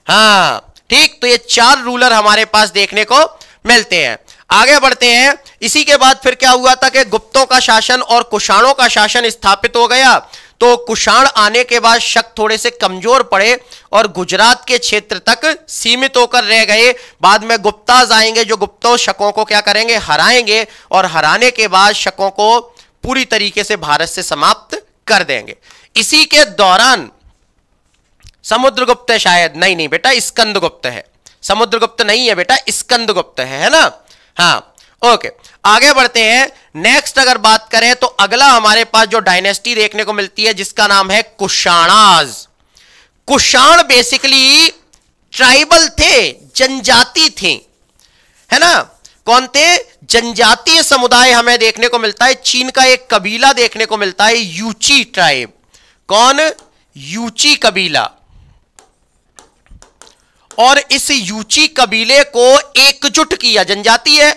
A: हाँ ठीक तो ये चार रूलर हमारे पास देखने को मिलते हैं आगे बढ़ते हैं इसी के बाद फिर क्या हुआ था कि गुप्तों का शासन और कुषाणों का शासन स्थापित हो गया तो कुषाण आने के बाद शक थोड़े से कमजोर पड़े और गुजरात के क्षेत्र तक सीमित होकर रह गए बाद में गुप्ताज आएंगे जो गुप्तों शकों को क्या करेंगे हराएंगे और हराने के बाद शकों को पूरी तरीके से भारत से समाप्त कर देंगे इसी के दौरान समुद्रगुप्त शायद नहीं नहीं बेटा स्कंदगुप्त है समुद्रगुप्त नहीं है बेटा स्कंदगुप्त है है ना हाँ ओके आगे बढ़ते हैं नेक्स्ट अगर बात करें तो अगला हमारे पास जो डायनेस्टी देखने को मिलती है जिसका नाम है कुशाणाज कुशाण बेसिकली ट्राइबल थे जनजाति थे है ना कौन थे जनजातीय समुदाय हमें देखने को मिलता है चीन का एक कबीला देखने को मिलता है यूची ट्राइब कौन यूची कबीला और इस यूची कबीले को एकजुट किया जनजाति है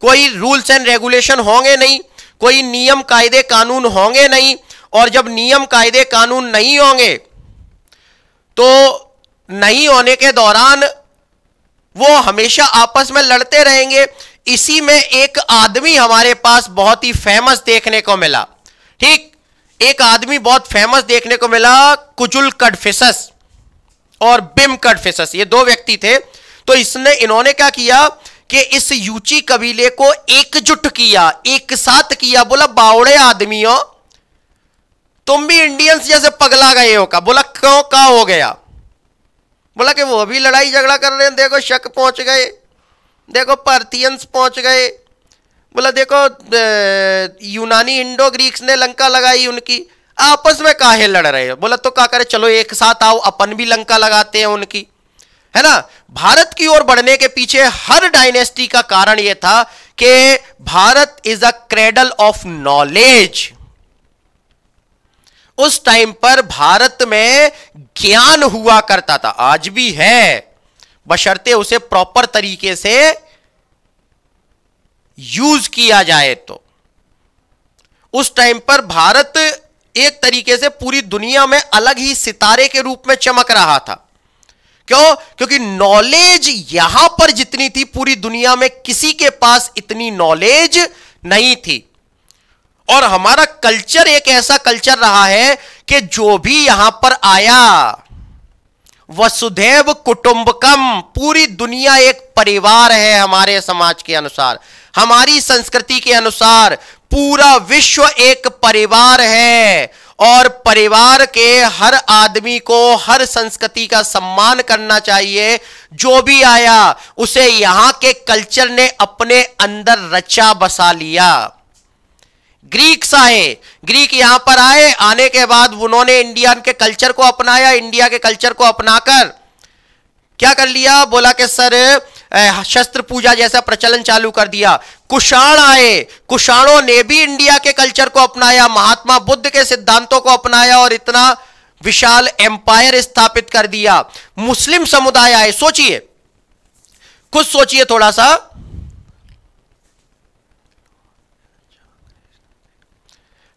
A: कोई रूल्स एंड रेगुलेशन होंगे नहीं कोई नियम कायदे कानून होंगे नहीं और जब नियम कायदे कानून नहीं होंगे तो नहीं होने के दौरान वो हमेशा आपस में लड़ते रहेंगे इसी में एक आदमी हमारे पास बहुत ही फेमस देखने को मिला ठीक एक आदमी बहुत फेमस देखने को मिला कुचुल कडफिसस और बिम कट फेसस ये दो व्यक्ति थे तो इसने इन्होंने क्या किया कि इस यूची कबीले को एकजुट किया एक साथ किया बोला बावड़े आदमियों तुम भी इंडियंस जैसे पगला गए हो का बोला क्यों का हो गया बोला कि वो भी लड़ाई झगड़ा कर रहे हैं देखो शक पहुंच गए देखो पर्थियंस पहुंच गए बोला देखो यूनानी इंडो ग्रीक्स ने लंका लगाई उनकी आपस में काहे लड़ रहे हो बोला तो क्या करे चलो एक साथ आओ अपन भी लंका लगाते हैं उनकी है ना भारत की ओर बढ़ने के पीछे हर डायनेस्टी का कारण यह था कि Bharat is a cradle of knowledge उस टाइम पर भारत में ज्ञान हुआ करता था आज भी है बशर्ते उसे प्रॉपर तरीके से यूज किया जाए तो उस टाइम पर भारत एक तरीके से पूरी दुनिया में अलग ही सितारे के रूप में चमक रहा था क्यों क्योंकि नॉलेज यहां पर जितनी थी पूरी दुनिया में किसी के पास इतनी नॉलेज नहीं थी और हमारा कल्चर एक ऐसा कल्चर रहा है कि जो भी यहां पर आया वसुधैव कुटुंबकम पूरी दुनिया एक परिवार है हमारे समाज के अनुसार हमारी संस्कृति के अनुसार पूरा विश्व एक परिवार है और परिवार के हर आदमी को हर संस्कृति का सम्मान करना चाहिए जो भी आया उसे यहां के कल्चर ने अपने अंदर रचा बसा लिया ग्रीक आए ग्रीक यहां पर आए आने के बाद उन्होंने इंडियन के कल्चर को अपनाया इंडिया के कल्चर को अपनाकर क्या कर लिया बोला कि सर शस्त्र पूजा जैसा प्रचलन चालू कर दिया कुषाण आए कुषाणों ने भी इंडिया के कल्चर को अपनाया महात्मा बुद्ध के सिद्धांतों को अपनाया और इतना विशाल एम्पायर स्थापित कर दिया मुस्लिम समुदाय आए सोचिए खुद सोचिए थोड़ा सा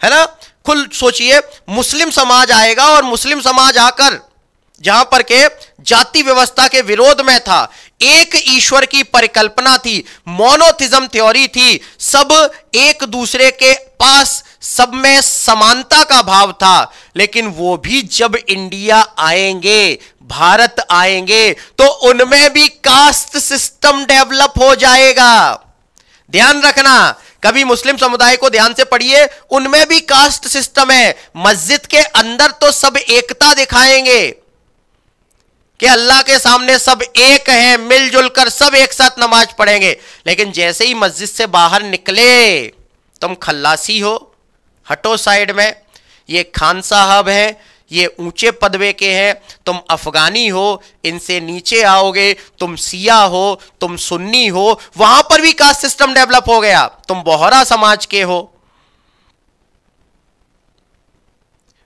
A: है ना खुद सोचिए मुस्लिम समाज आएगा और मुस्लिम समाज आकर जहां पर के जाति व्यवस्था के विरोध में था एक ईश्वर की परिकल्पना थी मोनोथिज्म थ्योरी थी सब एक दूसरे के पास सब में समानता का भाव था लेकिन वो भी जब इंडिया आएंगे भारत आएंगे तो उनमें भी कास्ट सिस्टम डेवलप हो जाएगा ध्यान रखना कभी मुस्लिम समुदाय को ध्यान से पढ़िए उनमें भी कास्ट सिस्टम है मस्जिद के अंदर तो सब एकता दिखाएंगे कि अल्लाह के सामने सब एक हैं मिलजुल कर सब एक साथ नमाज पढ़ेंगे लेकिन जैसे ही मस्जिद से बाहर निकले तुम खल्लासी हो हटो साइड में ये खान साहब हैं ये ऊंचे पदवे के हैं तुम अफगानी हो इनसे नीचे आओगे तुम सिया हो तुम सुन्नी हो वहां पर भी कास्ट सिस्टम डेवलप हो गया तुम बोहरा समाज के हो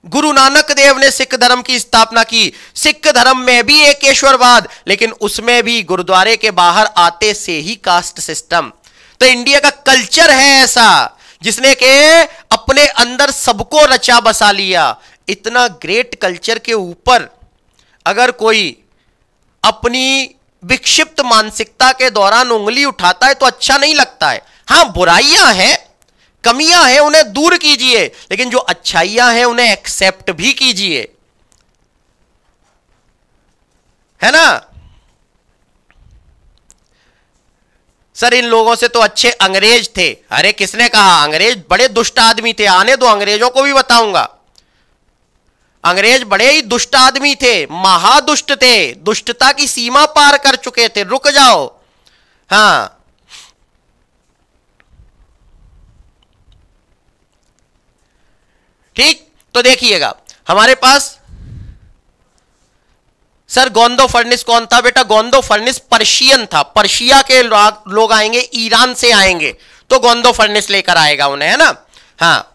A: गुरु नानक देव ने सिख धर्म की स्थापना की सिख धर्म में भी एक ईश्वरवाद लेकिन उसमें भी गुरुद्वारे के बाहर आते से ही कास्ट सिस्टम तो इंडिया का कल्चर है ऐसा जिसने के अपने अंदर सबको रचा बसा लिया इतना ग्रेट कल्चर के ऊपर अगर कोई अपनी विक्षिप्त मानसिकता के दौरान उंगली उठाता है तो अच्छा नहीं लगता है हाँ बुराइयां हैं कमियां हैं उन्हें दूर कीजिए लेकिन जो अच्छाइयां हैं उन्हें एक्सेप्ट भी कीजिए है ना सर इन लोगों से तो अच्छे अंग्रेज थे अरे किसने कहा अंग्रेज बड़े दुष्ट आदमी थे आने दो अंग्रेजों को भी बताऊंगा अंग्रेज बड़े ही दुष्ट आदमी थे महादुष्ट थे दुष्टता की सीमा पार कर चुके थे रुक जाओ हां ठीक तो देखिएगा हमारे पास सर गोंदो फर्निस कौन था बेटा गोंदो फर्निस पर्शियन था पर्शिया के लोग आएंगे ईरान से आएंगे तो गोंदो फर्निस लेकर आएगा उन्हें है ना हाँ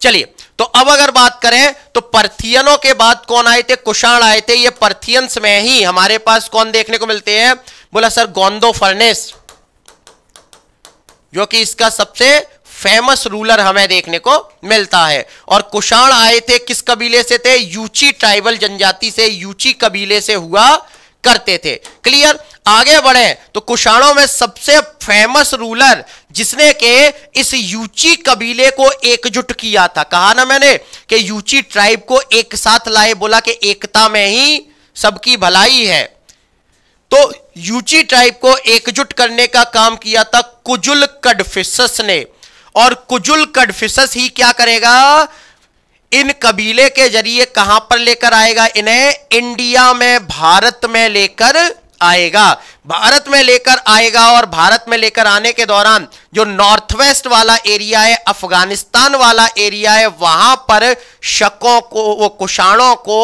A: चलिए तो अब अगर बात करें तो पर्थियनों के बाद कौन आए थे कुषाण आए थे ये पर्थियंस में ही हमारे पास कौन देखने को मिलते हैं बोला सर गोंदो फर्नेस जो कि इसका सबसे फेमस रूलर हमें देखने को मिलता है और कुषाण आए थे किस कबीले से थे यूची ट्राइबल जनजाति से यूची कबीले से हुआ करते थे क्लियर आगे बढ़े तो कुषाणों में सबसे फेमस रूलर जिसने के इस यूची कबीले को एकजुट किया था कहा ना मैंने कि यूची ट्राइब को एक साथ लाए बोला कि एकता में ही सबकी भलाई है तो यूची ट्राइब को एकजुट करने का काम किया था कुजुल कडफिसस ने और कुजुल कडफिसस ही क्या करेगा इन कबीले के जरिए कहां पर लेकर आएगा इन्हें इंडिया में भारत में लेकर आएगा भारत में लेकर आएगा और भारत में लेकर आने के दौरान जो नॉर्थ वेस्ट वाला एरिया है अफगानिस्तान वाला एरिया है वहां पर शकों को वो कुषाणों को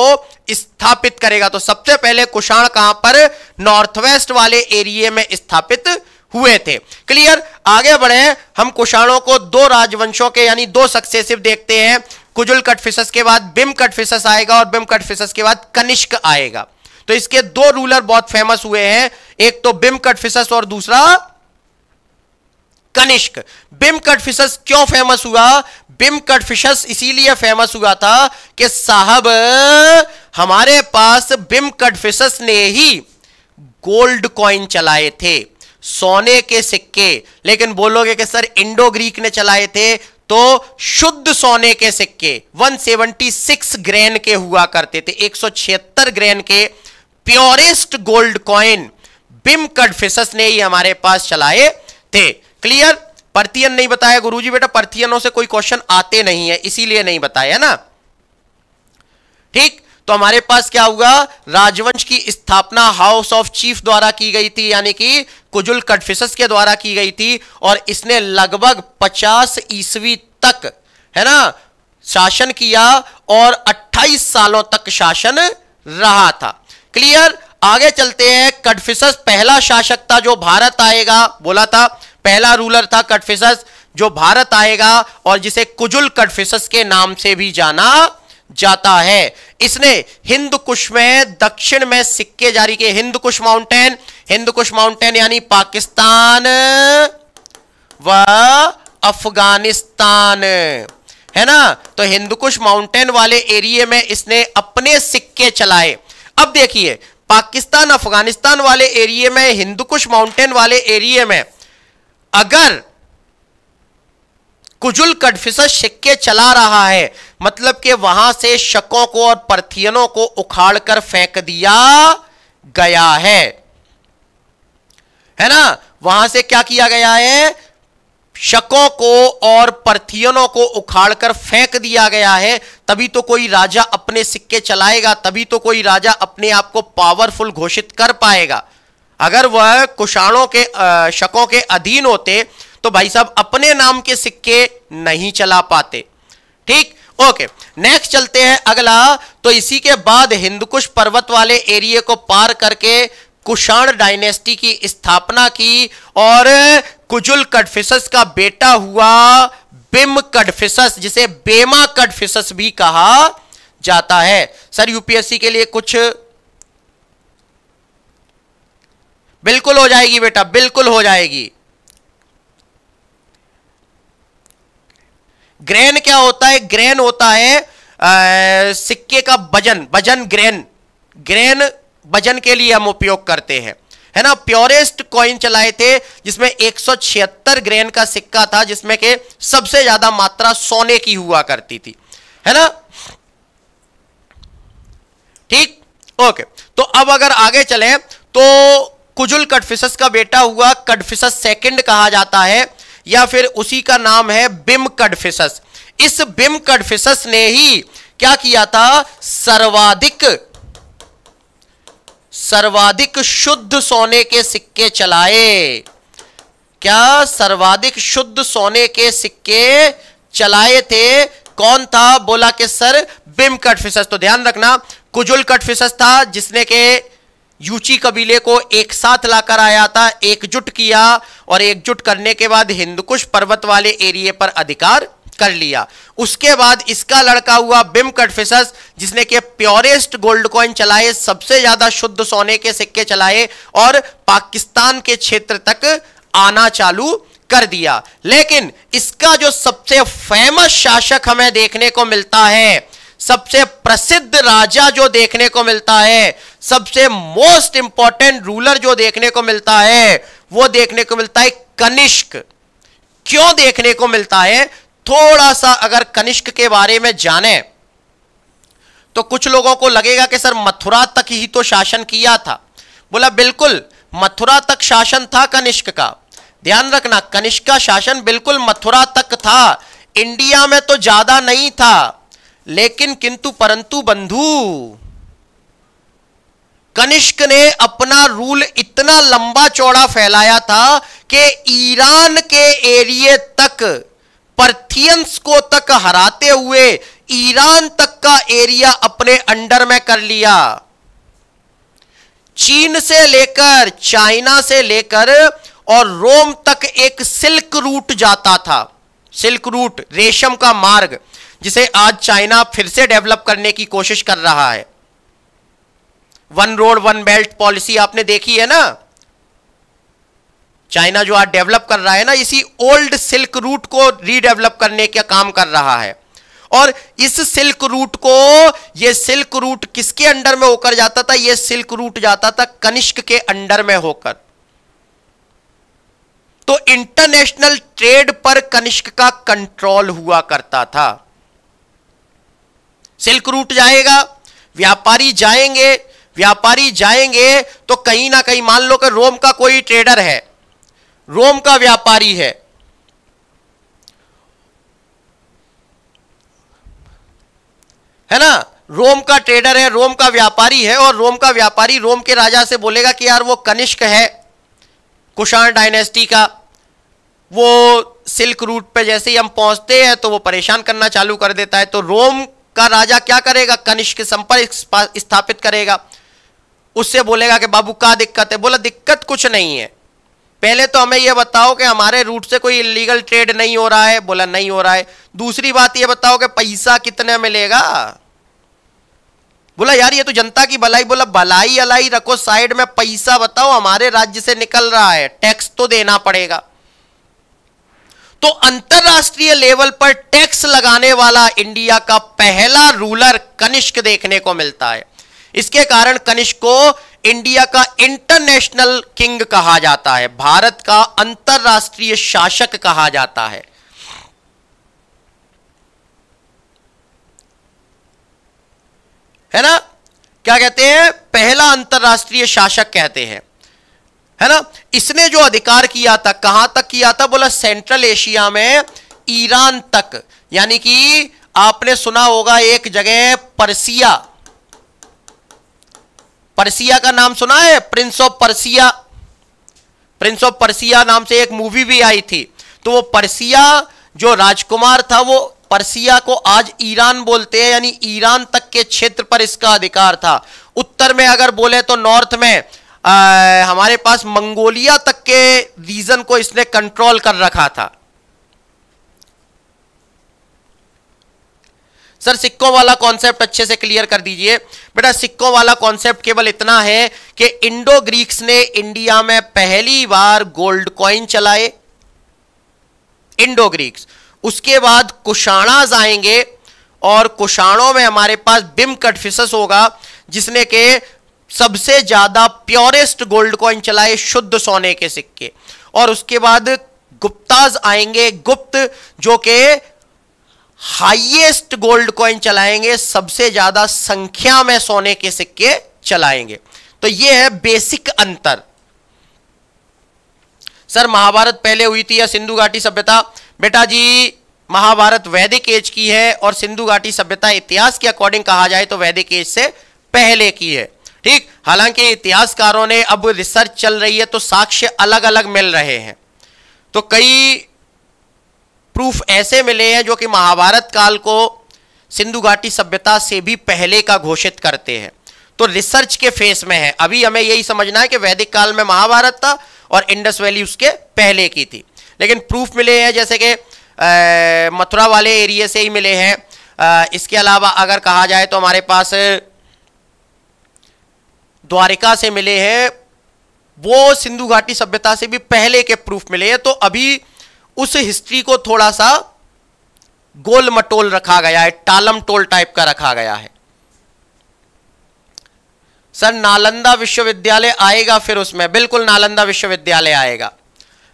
A: स्थापित करेगा तो सबसे पहले कुषाण कहां पर नॉर्थ वेस्ट वाले एरिया में स्थापित हुए थे क्लियर आगे बढ़े हम कुषाणों को दो राजवंशों के यानी दो सक्सेसिव देखते हैं कुजुल कटफिसस के बाद बिम कटफिसस आएगा और बिम कटफिसस के बाद कनिष्क आएगा तो इसके दो रूलर बहुत फेमस हुए हैं एक तो बिम कटफिसस और दूसरा कनिष्क बिम कटफिसस क्यों फेमस हुआ बिम कटफिशस इसीलिए फेमस हुआ था कि साहब हमारे पास बिम कटफिसस ने ही गोल्ड कॉइन चलाए थे सोने के सिक्के लेकिन बोलोगे कि सर इंडो ग्रीक ने चलाए थे तो शुद्ध सोने के सिक्के 176 ग्रैन के हुआ करते थे छिहत्तर ग्रैन के purest gold coin Vima Kadphises ने ही हमारे पास चलाए थे क्लियर परथियन नहीं बताया गुरुजी बेटा पर्थियनों से कोई क्वेश्चन आते नहीं है इसीलिए नहीं बताया ना ठीक तो हमारे पास क्या हुआ राजवंश की स्थापना हाउस ऑफ चीफ द्वारा की गई थी यानी कि कुजुल कटफिसस के द्वारा की गई थी और इसने लगभग 50 ईस्वी तक है ना शासन किया और 28 सालों तक शासन रहा था क्लियर आगे चलते हैं कटफिसस पहला शासक था जो भारत आएगा बोला था पहला रूलर था कटफिसस जो भारत आएगा और जिसे कुजुल कटफिसस के नाम से भी जाना जाता है इसने हिंद कुश में दक्षिण में सिक्के जारी किए हिंद कुश माउंटेन हिंद कुश माउंटेन यानी पाकिस्तान व अफगानिस्तान है ना तो हिंदुकुश माउंटेन वाले एरिए में इसने अपने सिक्के चलाए अब देखिए पाकिस्तान अफगानिस्तान वाले एरिए में हिंदुकुश माउंटेन वाले एरिए में अगर कुजुल कटफिस सिक्के चला रहा है मतलब कि वहां से शकों को और परथियनों को उखाड़कर फेंक दिया गया है है ना वहां से क्या किया गया है शकों को और परथियनों को उखाड़कर फेंक दिया गया है तभी तो कोई राजा अपने सिक्के चलाएगा तभी तो कोई राजा अपने आप को पावरफुल घोषित कर पाएगा अगर वह कुषाणों के शकों के अधीन होते तो भाई साहब अपने नाम के सिक्के नहीं चला पाते ठीक ओके नेक्स्ट चलते हैं अगला तो इसी के बाद हिंदकुश पर्वत वाले एरिया को पार करके कुषाण डायनेस्टी की स्थापना की और कुजुल कडफिसस का बेटा हुआ बिम कडफिसस जिसे बेमा कडफिसस भी कहा जाता है सर यूपीएससी के लिए कुछ बिल्कुल हो जाएगी बेटा बिल्कुल हो जाएगी ग्रेन क्या होता है ग्रेन होता है आ, सिक्के का वजन वजन ग्रेन ग्रेन वजन के लिए हम उपयोग करते हैं है ना प्योरेस्ट कॉइन चलाए थे जिसमें एक ग्रेन का सिक्का था जिसमें के सबसे ज्यादा मात्रा सोने की हुआ करती थी है ना ठीक ओके तो अब अगर आगे चले तो कुजुल कटफिसस का बेटा हुआ कटफिसस सेकंड कहा जाता है या फिर उसी का नाम है बिम इस बिम कडफिसस ने ही क्या किया था सर्वाधिक सर्वाधिक शुद्ध सोने के सिक्के चलाए क्या सर्वाधिक शुद्ध सोने के सिक्के चलाए थे कौन था बोला कि सर बिम कटफिस तो ध्यान रखना कुजुल कटफिसस था जिसने के यूची कबीले को एक साथ लाकर आया था एकजुट किया और एकजुट करने के बाद हिंदुकुश पर्वत वाले एरिए पर अधिकार कर लिया उसके बाद इसका लड़का हुआ बिम कटफिसस जिसने के प्योरेस्ट गोल्ड कॉइन चलाए सबसे ज्यादा शुद्ध सोने के सिक्के चलाए और पाकिस्तान के क्षेत्र तक आना चालू कर दिया लेकिन इसका जो सबसे फेमस शासक हमें देखने को मिलता है सबसे प्रसिद्ध राजा जो देखने को मिलता है सबसे मोस्ट इंपॉर्टेंट रूलर जो देखने को मिलता है वो देखने को मिलता है कनिष्क क्यों देखने को मिलता है थोड़ा सा अगर कनिष्क के बारे में जाने तो कुछ लोगों को लगेगा कि सर मथुरा तक ही तो शासन किया था बोला बिल्कुल मथुरा तक शासन था कनिष्क का ध्यान रखना कनिष्क का शासन बिल्कुल मथुरा तक था इंडिया में तो ज्यादा नहीं था लेकिन किंतु परंतु बंधु कनिष्क ने अपना रूल इतना लंबा चौड़ा फैलाया था कि ईरान के एरिए तक पर्थियंस को तक हराते हुए ईरान तक का एरिया अपने अंडर में कर लिया चीन से लेकर चाइना से लेकर और रोम तक एक सिल्क रूट जाता था सिल्क रूट रेशम का मार्ग जिसे आज चाइना फिर से डेवलप करने की कोशिश कर रहा है one road one belt policy आपने देखी है ना चाइना जो आज डेवलप कर रहा है ना इसी ओल्ड सिल्क रूट को रीडेवलप करने का काम कर रहा है और इस सिल्क रूट को यह सिल्क रूट किसके अंडर में होकर जाता था यह सिल्क रूट जाता था कनिष्क के अंडर में होकर तो इंटरनेशनल ट्रेड पर कनिष्क का कंट्रोल हुआ करता था सिल्क रूट जाएगा व्यापारी जाएंगे व्यापारी जाएंगे तो कहीं ना कहीं मान लो कि रोम का कोई ट्रेडर है रोम का व्यापारी है है ना रोम का ट्रेडर है रोम का व्यापारी है और रोम का व्यापारी रोम के राजा से बोलेगा कि यार वो कनिष्क है कुषाण डायनेस्टी का वो सिल्क रूट पे जैसे ही हम पहुंचते हैं तो वो परेशान करना चालू कर देता है तो रोम का राजा क्या करेगा कनिष्क संपर्क स्थापित करेगा उससे बोलेगा कि बाबू क्या दिक्कत है बोला दिक्कत कुछ नहीं है पहले तो हमें यह बताओ कि हमारे रूट से कोई इलीगल ट्रेड नहीं हो रहा है बोला नहीं हो रहा है दूसरी बात यह बताओ कि पैसा कितने मिलेगा बोला यार ये तो जनता की भलाई बोला भलाई अलाई रखो साइड में पैसा बताओ हमारे राज्य से निकल रहा है टैक्स तो देना पड़ेगा तो अंतरराष्ट्रीय लेवल पर टैक्स लगाने वाला इंडिया का पहला रूलर कनिष्क देखने को मिलता है इसके कारण कनिष्क को इंडिया का इंटरनेशनल किंग कहा जाता है भारत का अंतरराष्ट्रीय शासक कहा जाता है है ना क्या कहते हैं पहला अंतरराष्ट्रीय शासक कहते हैं है ना इसने जो अधिकार किया था कहां तक किया था बोला सेंट्रल एशिया में ईरान तक यानी कि आपने सुना होगा एक जगह परसिया परसिया का नाम सुना है prince of Persia prince of Persia नाम से एक मूवी भी आई थी तो वो परसिया जो राजकुमार था वो परसिया को आज ईरान बोलते हैं यानी ईरान तक के क्षेत्र पर इसका अधिकार था उत्तर में अगर बोले तो नॉर्थ में आ, हमारे पास मंगोलिया तक के रीजन को इसने कंट्रोल कर रखा था सर सिक्कों वाला कॉन्सेप्ट अच्छे से क्लियर कर दीजिए बेटा सिक्कों वाला कॉन्सेप्ट केवल इतना है कि इंडो ग्रीक्स ने इंडिया में पहली बार गोल्ड कॉइन चलाए इंडो ग्रीक्स उसके बाद कुशाणाज आएंगे और कुशाणों में हमारे पास बिम कटफिसस होगा जिसने के सबसे ज्यादा प्योरेस्ट गोल्ड कॉइन चलाए शुद्ध सोने के सिक्के और उसके बाद गुप्ताज आएंगे गुप्त जो के हाईएस्ट गोल्ड कॉइन चलाएंगे सबसे ज्यादा संख्या में सोने के सिक्के चलाएंगे तो यह है बेसिक अंतर सर महाभारत पहले हुई थी या सिंधु घाटी सभ्यता बेटा जी महाभारत वैदिक एज की है और सिंधु घाटी सभ्यता इतिहास के अकॉर्डिंग कहा जाए तो वैदिक एज से पहले की है ठीक हालांकि इतिहासकारों ने अब रिसर्च चल रही है तो साक्ष्य अलग अलग मिल रहे हैं तो कई प्रूफ ऐसे मिले हैं जो कि महाभारत काल को सिंधु घाटी सभ्यता से भी पहले का घोषित करते हैं तो रिसर्च के फेस में है अभी हमें यही समझना है कि वैदिक काल में महाभारत था और इंडस वैली उसके पहले की थी लेकिन प्रूफ मिले हैं जैसे कि मथुरा वाले एरिया से ही मिले हैं इसके अलावा अगर कहा जाए तो हमारे पास द्वारिका से मिले हैं वो सिंधु घाटी सभ्यता से भी पहले के प्रूफ मिले हैं तो अभी उस हिस्ट्री को थोड़ा सा गोल मटोल रखा गया है टालम टोल टाइप का रखा गया है सर नालंदा विश्वविद्यालय आएगा फिर उसमें बिल्कुल नालंदा विश्वविद्यालय आएगा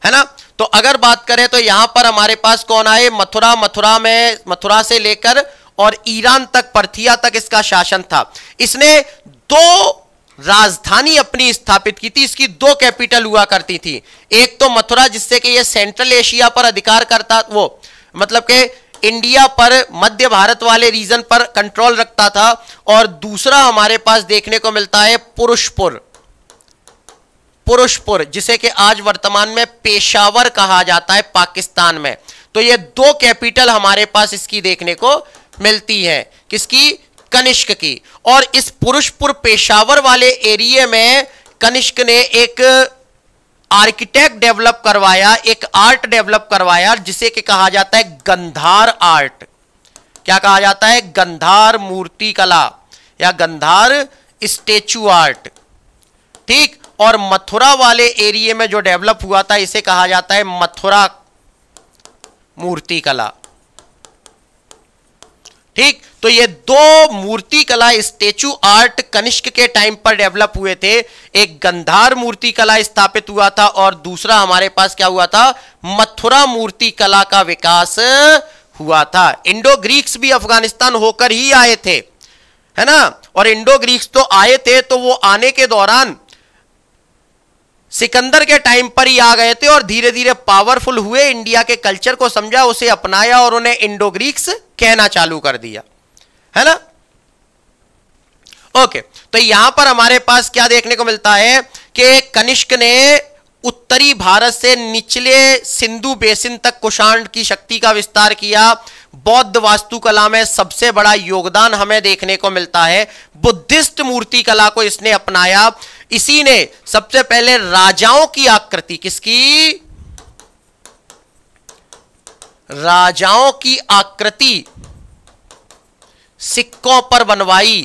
A: है ना तो अगर बात करें तो यहां पर हमारे पास कौन आए मथुरा मथुरा में मथुरा से लेकर और ईरान तक परथिया तक इसका शासन था इसने दो राजधानी अपनी स्थापित की थी इसकी दो कैपिटल हुआ करती थी एक तो मथुरा जिससे कि यह सेंट्रल एशिया पर अधिकार करता वो मतलब के इंडिया पर मध्य भारत वाले रीजन पर कंट्रोल रखता था और दूसरा हमारे पास देखने को मिलता है पुरुषपुर पुरुषपुर जिसे कि आज वर्तमान में पेशावर कहा जाता है पाकिस्तान में तो ये दो कैपिटल हमारे पास इसकी देखने को मिलती है किसकी कनिष्क की और इस पुरुषपुर पेशावर वाले एरिया में कनिष्क ने एक आर्किटेक्ट डेवलप करवाया एक आर्ट डेवलप करवाया जिसे के कहा जाता है गंधार आर्ट क्या कहा जाता है गंधार मूर्ति कला या गंधार स्टेचू आर्ट ठीक और मथुरा वाले एरिया में जो डेवलप हुआ था इसे कहा जाता है मथुरा मूर्ति कला ठीक तो ये दो मूर्ति कला स्टेचू आर्ट कनिष्क के टाइम पर डेवलप हुए थे एक गंधार मूर्ति कला स्थापित हुआ था और दूसरा हमारे पास क्या हुआ था मथुरा मूर्ति कला का विकास हुआ था इंडो ग्रीक्स भी अफगानिस्तान होकर ही आए थे है ना और इंडो ग्रीक्स तो आए थे तो वो आने के दौरान सिकंदर के टाइम पर ही आ गए थे और धीरे धीरे पावरफुल हुए इंडिया के कल्चर को समझा उसे अपनाया और उन्हें इंडो ग्रीक्स कहना चालू कर दिया है ना ओके तो यहां पर हमारे पास क्या देखने को मिलता है कि कनिष्क ने उत्तरी भारत से निचले सिंधु बेसिन तक कुषाण की शक्ति का विस्तार किया बौद्ध वास्तुकला में सबसे बड़ा योगदान हमें देखने को मिलता है बुद्धिस्ट मूर्ति कला को इसने अपनाया इसी ने सबसे पहले राजाओं की आकृति किसकी राजाओं की आकृति सिक्कों पर बनवाई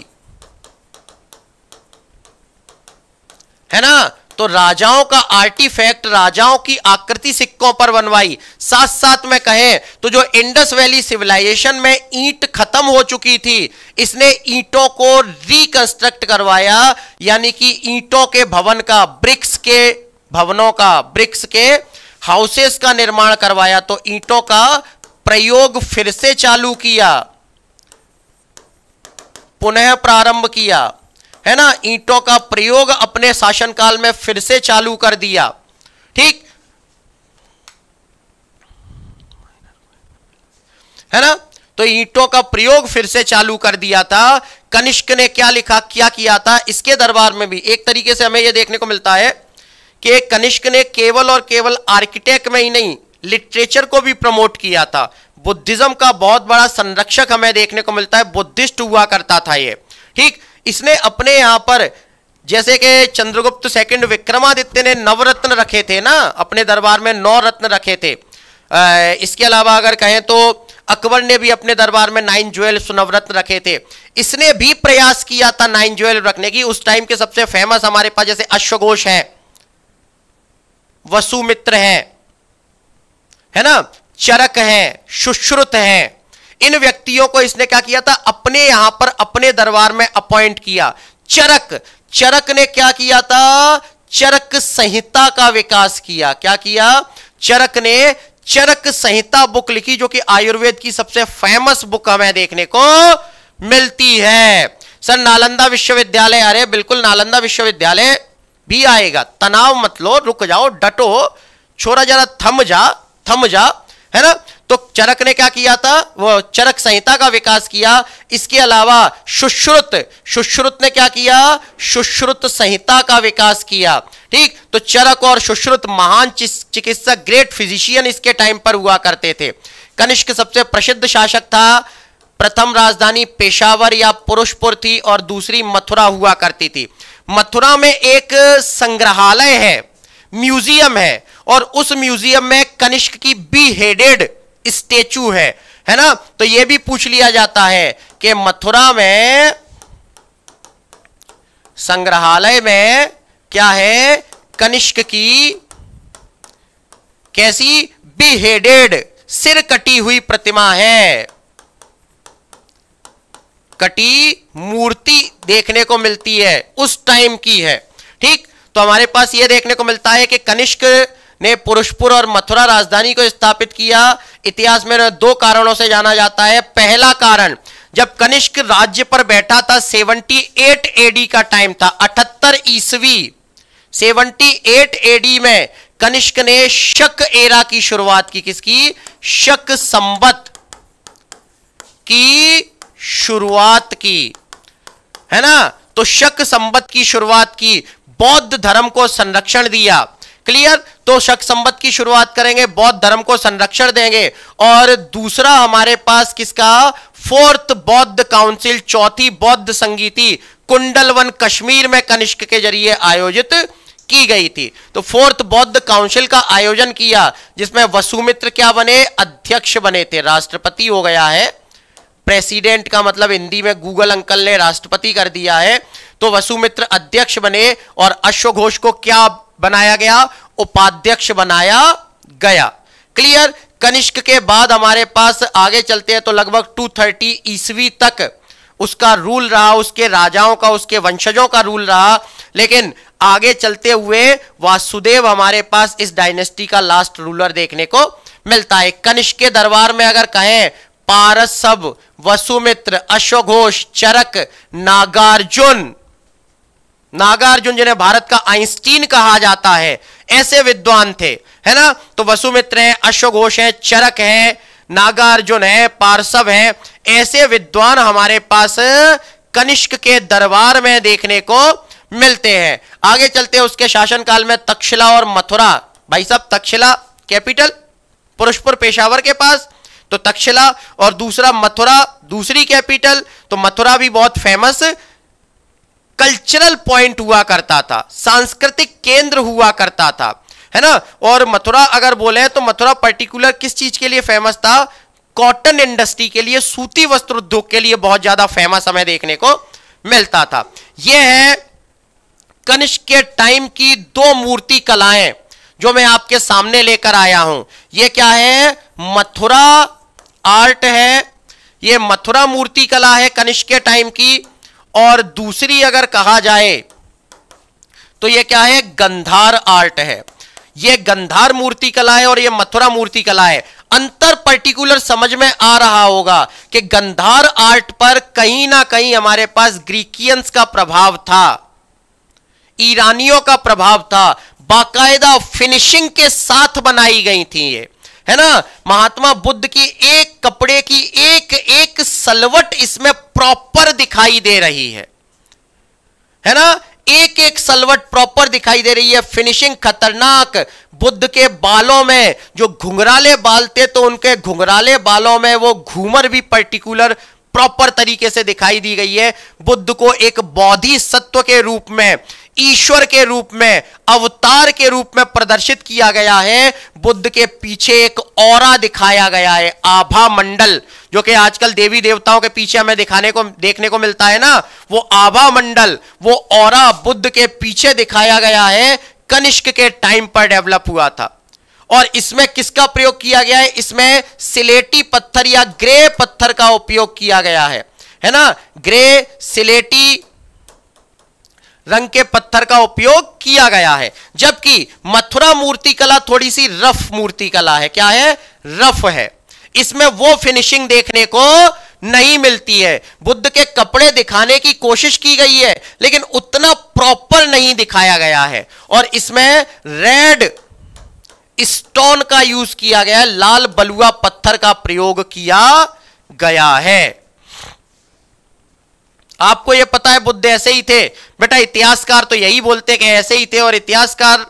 A: है ना तो राजाओं का आर्टिफैक्ट राजाओं की आकृति सिक्कों पर बनवाई साथ साथ में कहें तो जो इंडस वैली सिविलाइजेशन में ईंट खत्म हो चुकी थी इसने ईंटों को रिकंस्ट्रक्ट करवाया यानी कि ईंटों के भवन का ब्रिक्स के भवनों का ब्रिक्स के हाउसेस का निर्माण करवाया तो ईंटों का प्रयोग फिर से चालू किया पुनः प्रारंभ किया है ना ईंटों का प्रयोग अपने शासनकाल में फिर से चालू कर दिया ठीक है ना तो ईंटों का प्रयोग फिर से चालू कर दिया था कनिष्क ने क्या लिखा क्या किया था इसके दरबार में भी एक तरीके से हमें यह देखने को मिलता है कि कनिष्क ने केवल और केवल आर्किटेक्ट में ही नहीं लिटरेचर को भी प्रमोट किया था बुद्धिज्म का बहुत बड़ा संरक्षक हमें देखने को मिलता है बुद्धिस्ट हुआ करता था ये ठीक इसने अपने यहां पर जैसे कि चंद्रगुप्त सेकंड विक्रमादित्य ने नवरत्न रखे थे ना अपने दरबार में नौ रत्न रखे थे आ, इसके अलावा अगर कहें तो अकबर ने भी अपने दरबार में नाइन ज्वेल सुनवरत्न रखे थे इसने भी प्रयास किया था नाइन ज्वेल रखने की उस टाइम के सबसे फेमस हमारे पास जैसे अश्वघोष है वसुमित्र है है ना चरक हैं सुश्रुत हैं इन व्यक्तियों को इसने क्या किया था अपने यहां पर अपने दरबार में अपॉइंट किया चरक चरक ने क्या किया था चरक संहिता का विकास किया क्या किया चरक ने चरक संहिता बुक लिखी जो कि आयुर्वेद की सबसे फेमस बुक हमें देखने को मिलती है सर नालंदा विश्वविद्यालय अरे बिल्कुल नालंदा विश्वविद्यालय भी आएगा तनाव मत लो रुक जाओ डटो छोरा जरा थम जा थम जा है ना तो चरक ने क्या किया था वो चरक संहिता का विकास किया इसके अलावा सुश्रुत सुश्रुत ने क्या किया सुश्रुत संहिता का विकास किया ठीक तो चरक और सुश्रुत महान चिकित्सक ग्रेट फिजिशियन इसके टाइम पर हुआ करते थे कनिष्क सबसे प्रसिद्ध शासक था प्रथम राजधानी पेशावर या पुरुषपुर थी और दूसरी मथुरा हुआ करती थी मथुरा में एक संग्रहालय है म्यूजियम है और उस म्यूजियम में कनिष्क की बी हेडेड स्टेचू है है ना तो यह भी पूछ लिया जाता है कि मथुरा में संग्रहालय में क्या है कनिष्क की कैसी हेडेड सिर कटी हुई प्रतिमा है कटी मूर्ति देखने को मिलती है उस टाइम की है ठीक तो हमारे पास यह देखने को मिलता है कि कनिष्क ने पुरुषपुर और मथुरा राजधानी को स्थापित किया इतिहास में दो कारणों से जाना जाता है पहला कारण जब कनिष्क राज्य पर बैठा था 78 एडी का टाइम था 78 ईसवी 78 एडी में कनिष्क ने शक एरा की शुरुआत की किसकी शक संबत की शुरुआत की है ना तो शक संबत की शुरुआत की बौद्ध धर्म को संरक्षण दिया क्लियर तो शक संबत की शुरुआत करेंगे बौद्ध धर्म को संरक्षण देंगे और दूसरा हमारे पास किसका फोर्थ बौद्ध काउंसिल चौथी बौद्ध संगीति कुंडलवन कश्मीर में कनिष्क के जरिए आयोजित की गई थी तो फोर्थ बौद्ध काउंसिल का आयोजन किया जिसमें वसुमित्र क्या बने अध्यक्ष बने थे राष्ट्रपति हो गया है प्रेसिडेंट का मतलब हिंदी में गूगल अंकल ने राष्ट्रपति कर दिया है तो वसुमित्र अध्यक्ष बने और अश्वघोष को क्या बनाया गया उपाध्यक्ष बनाया गया क्लियर कनिष्क के बाद हमारे पास आगे चलते हैं तो लगभग 230 ईसवी तक उसका रूल रहा उसके राजाओं का उसके वंशजों का रूल रहा लेकिन आगे चलते हुए वासुदेव हमारे पास इस डायनेस्टी का लास्ट रूलर देखने को मिलता है कनिष्क के दरबार में अगर कहें सब वसुमित्र अश्वघोष चरक नागार्जुन नागार्जुन जिन्हें भारत का आइंस्टीन कहा जाता है ऐसे विद्वान थे है ना तो वसुमित्र हैं अश्वघोष हैं चरक हैं नागार्जुन है पार्सव हैं ऐसे विद्वान हमारे पास कनिष्क के दरबार में देखने को मिलते हैं आगे चलते हैं उसके शासनकाल में तक्षशिला और मथुरा भाई साहब तक्षशिला कैपिटल पुरुषपुर पेशावर के पास तो तक्षशिला और दूसरा मथुरा दूसरी कैपिटल तो मथुरा भी बहुत फेमस कल्चरल पॉइंट हुआ करता था सांस्कृतिक केंद्र हुआ करता था है ना और मथुरा अगर बोले तो मथुरा पर्टिकुलर किस चीज के लिए फेमस था कॉटन इंडस्ट्री के लिए सूती वस्त्र उद्योग के लिए बहुत ज्यादा फेमस हमें देखने को मिलता था यह है कनिष्क के टाइम की दो मूर्ति कलाएं जो मैं आपके सामने लेकर आया हूं यह क्या है मथुरा आर्ट है यह मथुरा मूर्ति कला है कनिष्क के टाइम की और दूसरी अगर कहा जाए तो यह क्या है गंधार आर्ट है यह गंधार मूर्ति कला है और यह मथुरा मूर्ति कला है अंतर पर्टिकुलर समझ में आ रहा होगा कि गंधार आर्ट पर कहीं ना कहीं हमारे पास ग्रीकियंस का प्रभाव था ईरानियों का प्रभाव था बाकायदा फिनिशिंग के साथ बनाई गई थी ये है ना महात्मा बुद्ध की एक कपड़े की एक एक सलवट इसमें प्रॉपर दिखाई दे रही है है ना एक एक सलवट प्रॉपर दिखाई दे रही है फिनिशिंग खतरनाक बुद्ध के बालों में जो घुंघराले बाल थे तो उनके घुंघराले बालों में वो घूमर भी पर्टिकुलर प्रॉपर तरीके से दिखाई दी गई है बुद्ध को एक बौद्धि सत्व के रूप में ईश्वर के रूप में अवतार के रूप में प्रदर्शित किया गया है बुद्ध के पीछे एक और दिखाया गया है आभा मंडल जो कि आजकल देवी देवताओं के पीछे हमें दिखाने को देखने को मिलता है ना वो आभा मंडल वो और बुद्ध के पीछे दिखाया गया है कनिष्क के टाइम पर डेवलप हुआ था और इसमें किसका प्रयोग किया गया है इसमें सिलेटी पत्थर या ग्रे पत्थर का उपयोग किया गया है है ना ग्रे सिलेटी रंग के पत्थर का उपयोग किया गया है जबकि मथुरा मूर्ति कला थोड़ी सी रफ मूर्ति कला है क्या है रफ है इसमें वो फिनिशिंग देखने को नहीं मिलती है बुद्ध के कपड़े दिखाने की कोशिश की गई है लेकिन उतना प्रॉपर नहीं दिखाया गया है और इसमें रेड स्टोन का यूज किया गया है लाल बलुआ पत्थर का प्रयोग किया गया है आपको यह पता है बुद्ध ऐसे ही थे बेटा इतिहासकार तो यही बोलते कि ऐसे ही थे और इतिहासकार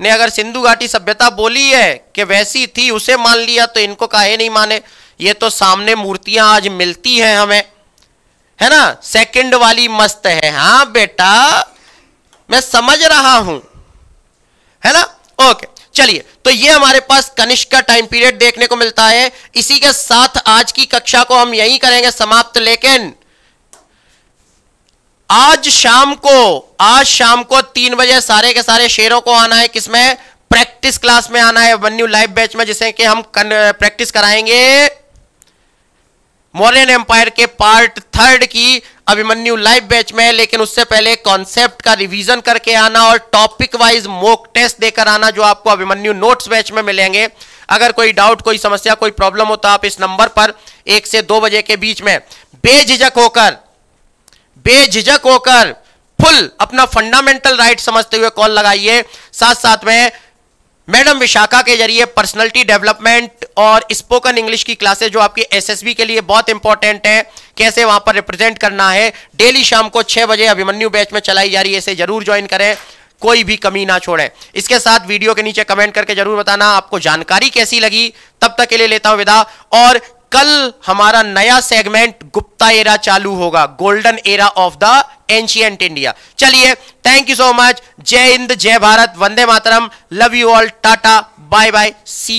A: ने अगर सिंधु घाटी सभ्यता बोली है कि वैसी थी उसे मान लिया तो इनको काहे नहीं माने ये तो सामने मूर्तियां आज मिलती हैं हमें है ना सेकंड वाली मस्त है हाँ बेटा मैं समझ रहा हूं है ना ओके चलिए तो ये हमारे पास कनिष्क का टाइम पीरियड देखने को मिलता है इसी के साथ आज की कक्षा को हम यही करेंगे समाप्त लेकिन आज शाम को आज शाम को तीन बजे सारे के सारे शेरों को आना है किसमें प्रैक्टिस क्लास में आना है वन न्यू लाइव बैच में जिसे कि हम प्रैक्टिस कराएंगे मॉरियन एम्पायर के पार्ट थर्ड की अभिमन्यु लाइव बैच में लेकिन उससे पहले कॉन्सेप्ट का रिवीजन करके आना और टॉपिक वाइज मोक टेस्ट देकर आना जो आपको अभिमन्यु नोट्स बैच में मिलेंगे अगर कोई डाउट कोई समस्या कोई प्रॉब्लम हो तो आप इस नंबर पर एक से दो बजे के बीच में बेझिझक होकर बेझिझक होकर फुल अपना फंडामेंटल राइट समझते हुए कॉल लगाइए साथ साथ में मैडम विशाखा के जरिए पर्सनालिटी डेवलपमेंट और स्पोकन इंग्लिश की क्लासेस जो आपकी एसएसबी के लिए बहुत इंपॉर्टेंट है कैसे वहां पर रिप्रेजेंट करना है डेली शाम को छह बजे अभिमन्यु बैच में चलाई जा रही है इसे जरूर ज्वाइन करें कोई भी कमी ना छोड़ें इसके साथ वीडियो के नीचे कमेंट करके जरूर बताना आपको जानकारी कैसी लगी तब तक के लिए लेता हूं विदा और कल हमारा नया सेगमेंट गुप्ता एरा चालू होगा golden era of the ancient India चलिए थैंक यू सो मच जय हिंद जय भारत वंदे मातरम love you all tata bye bye C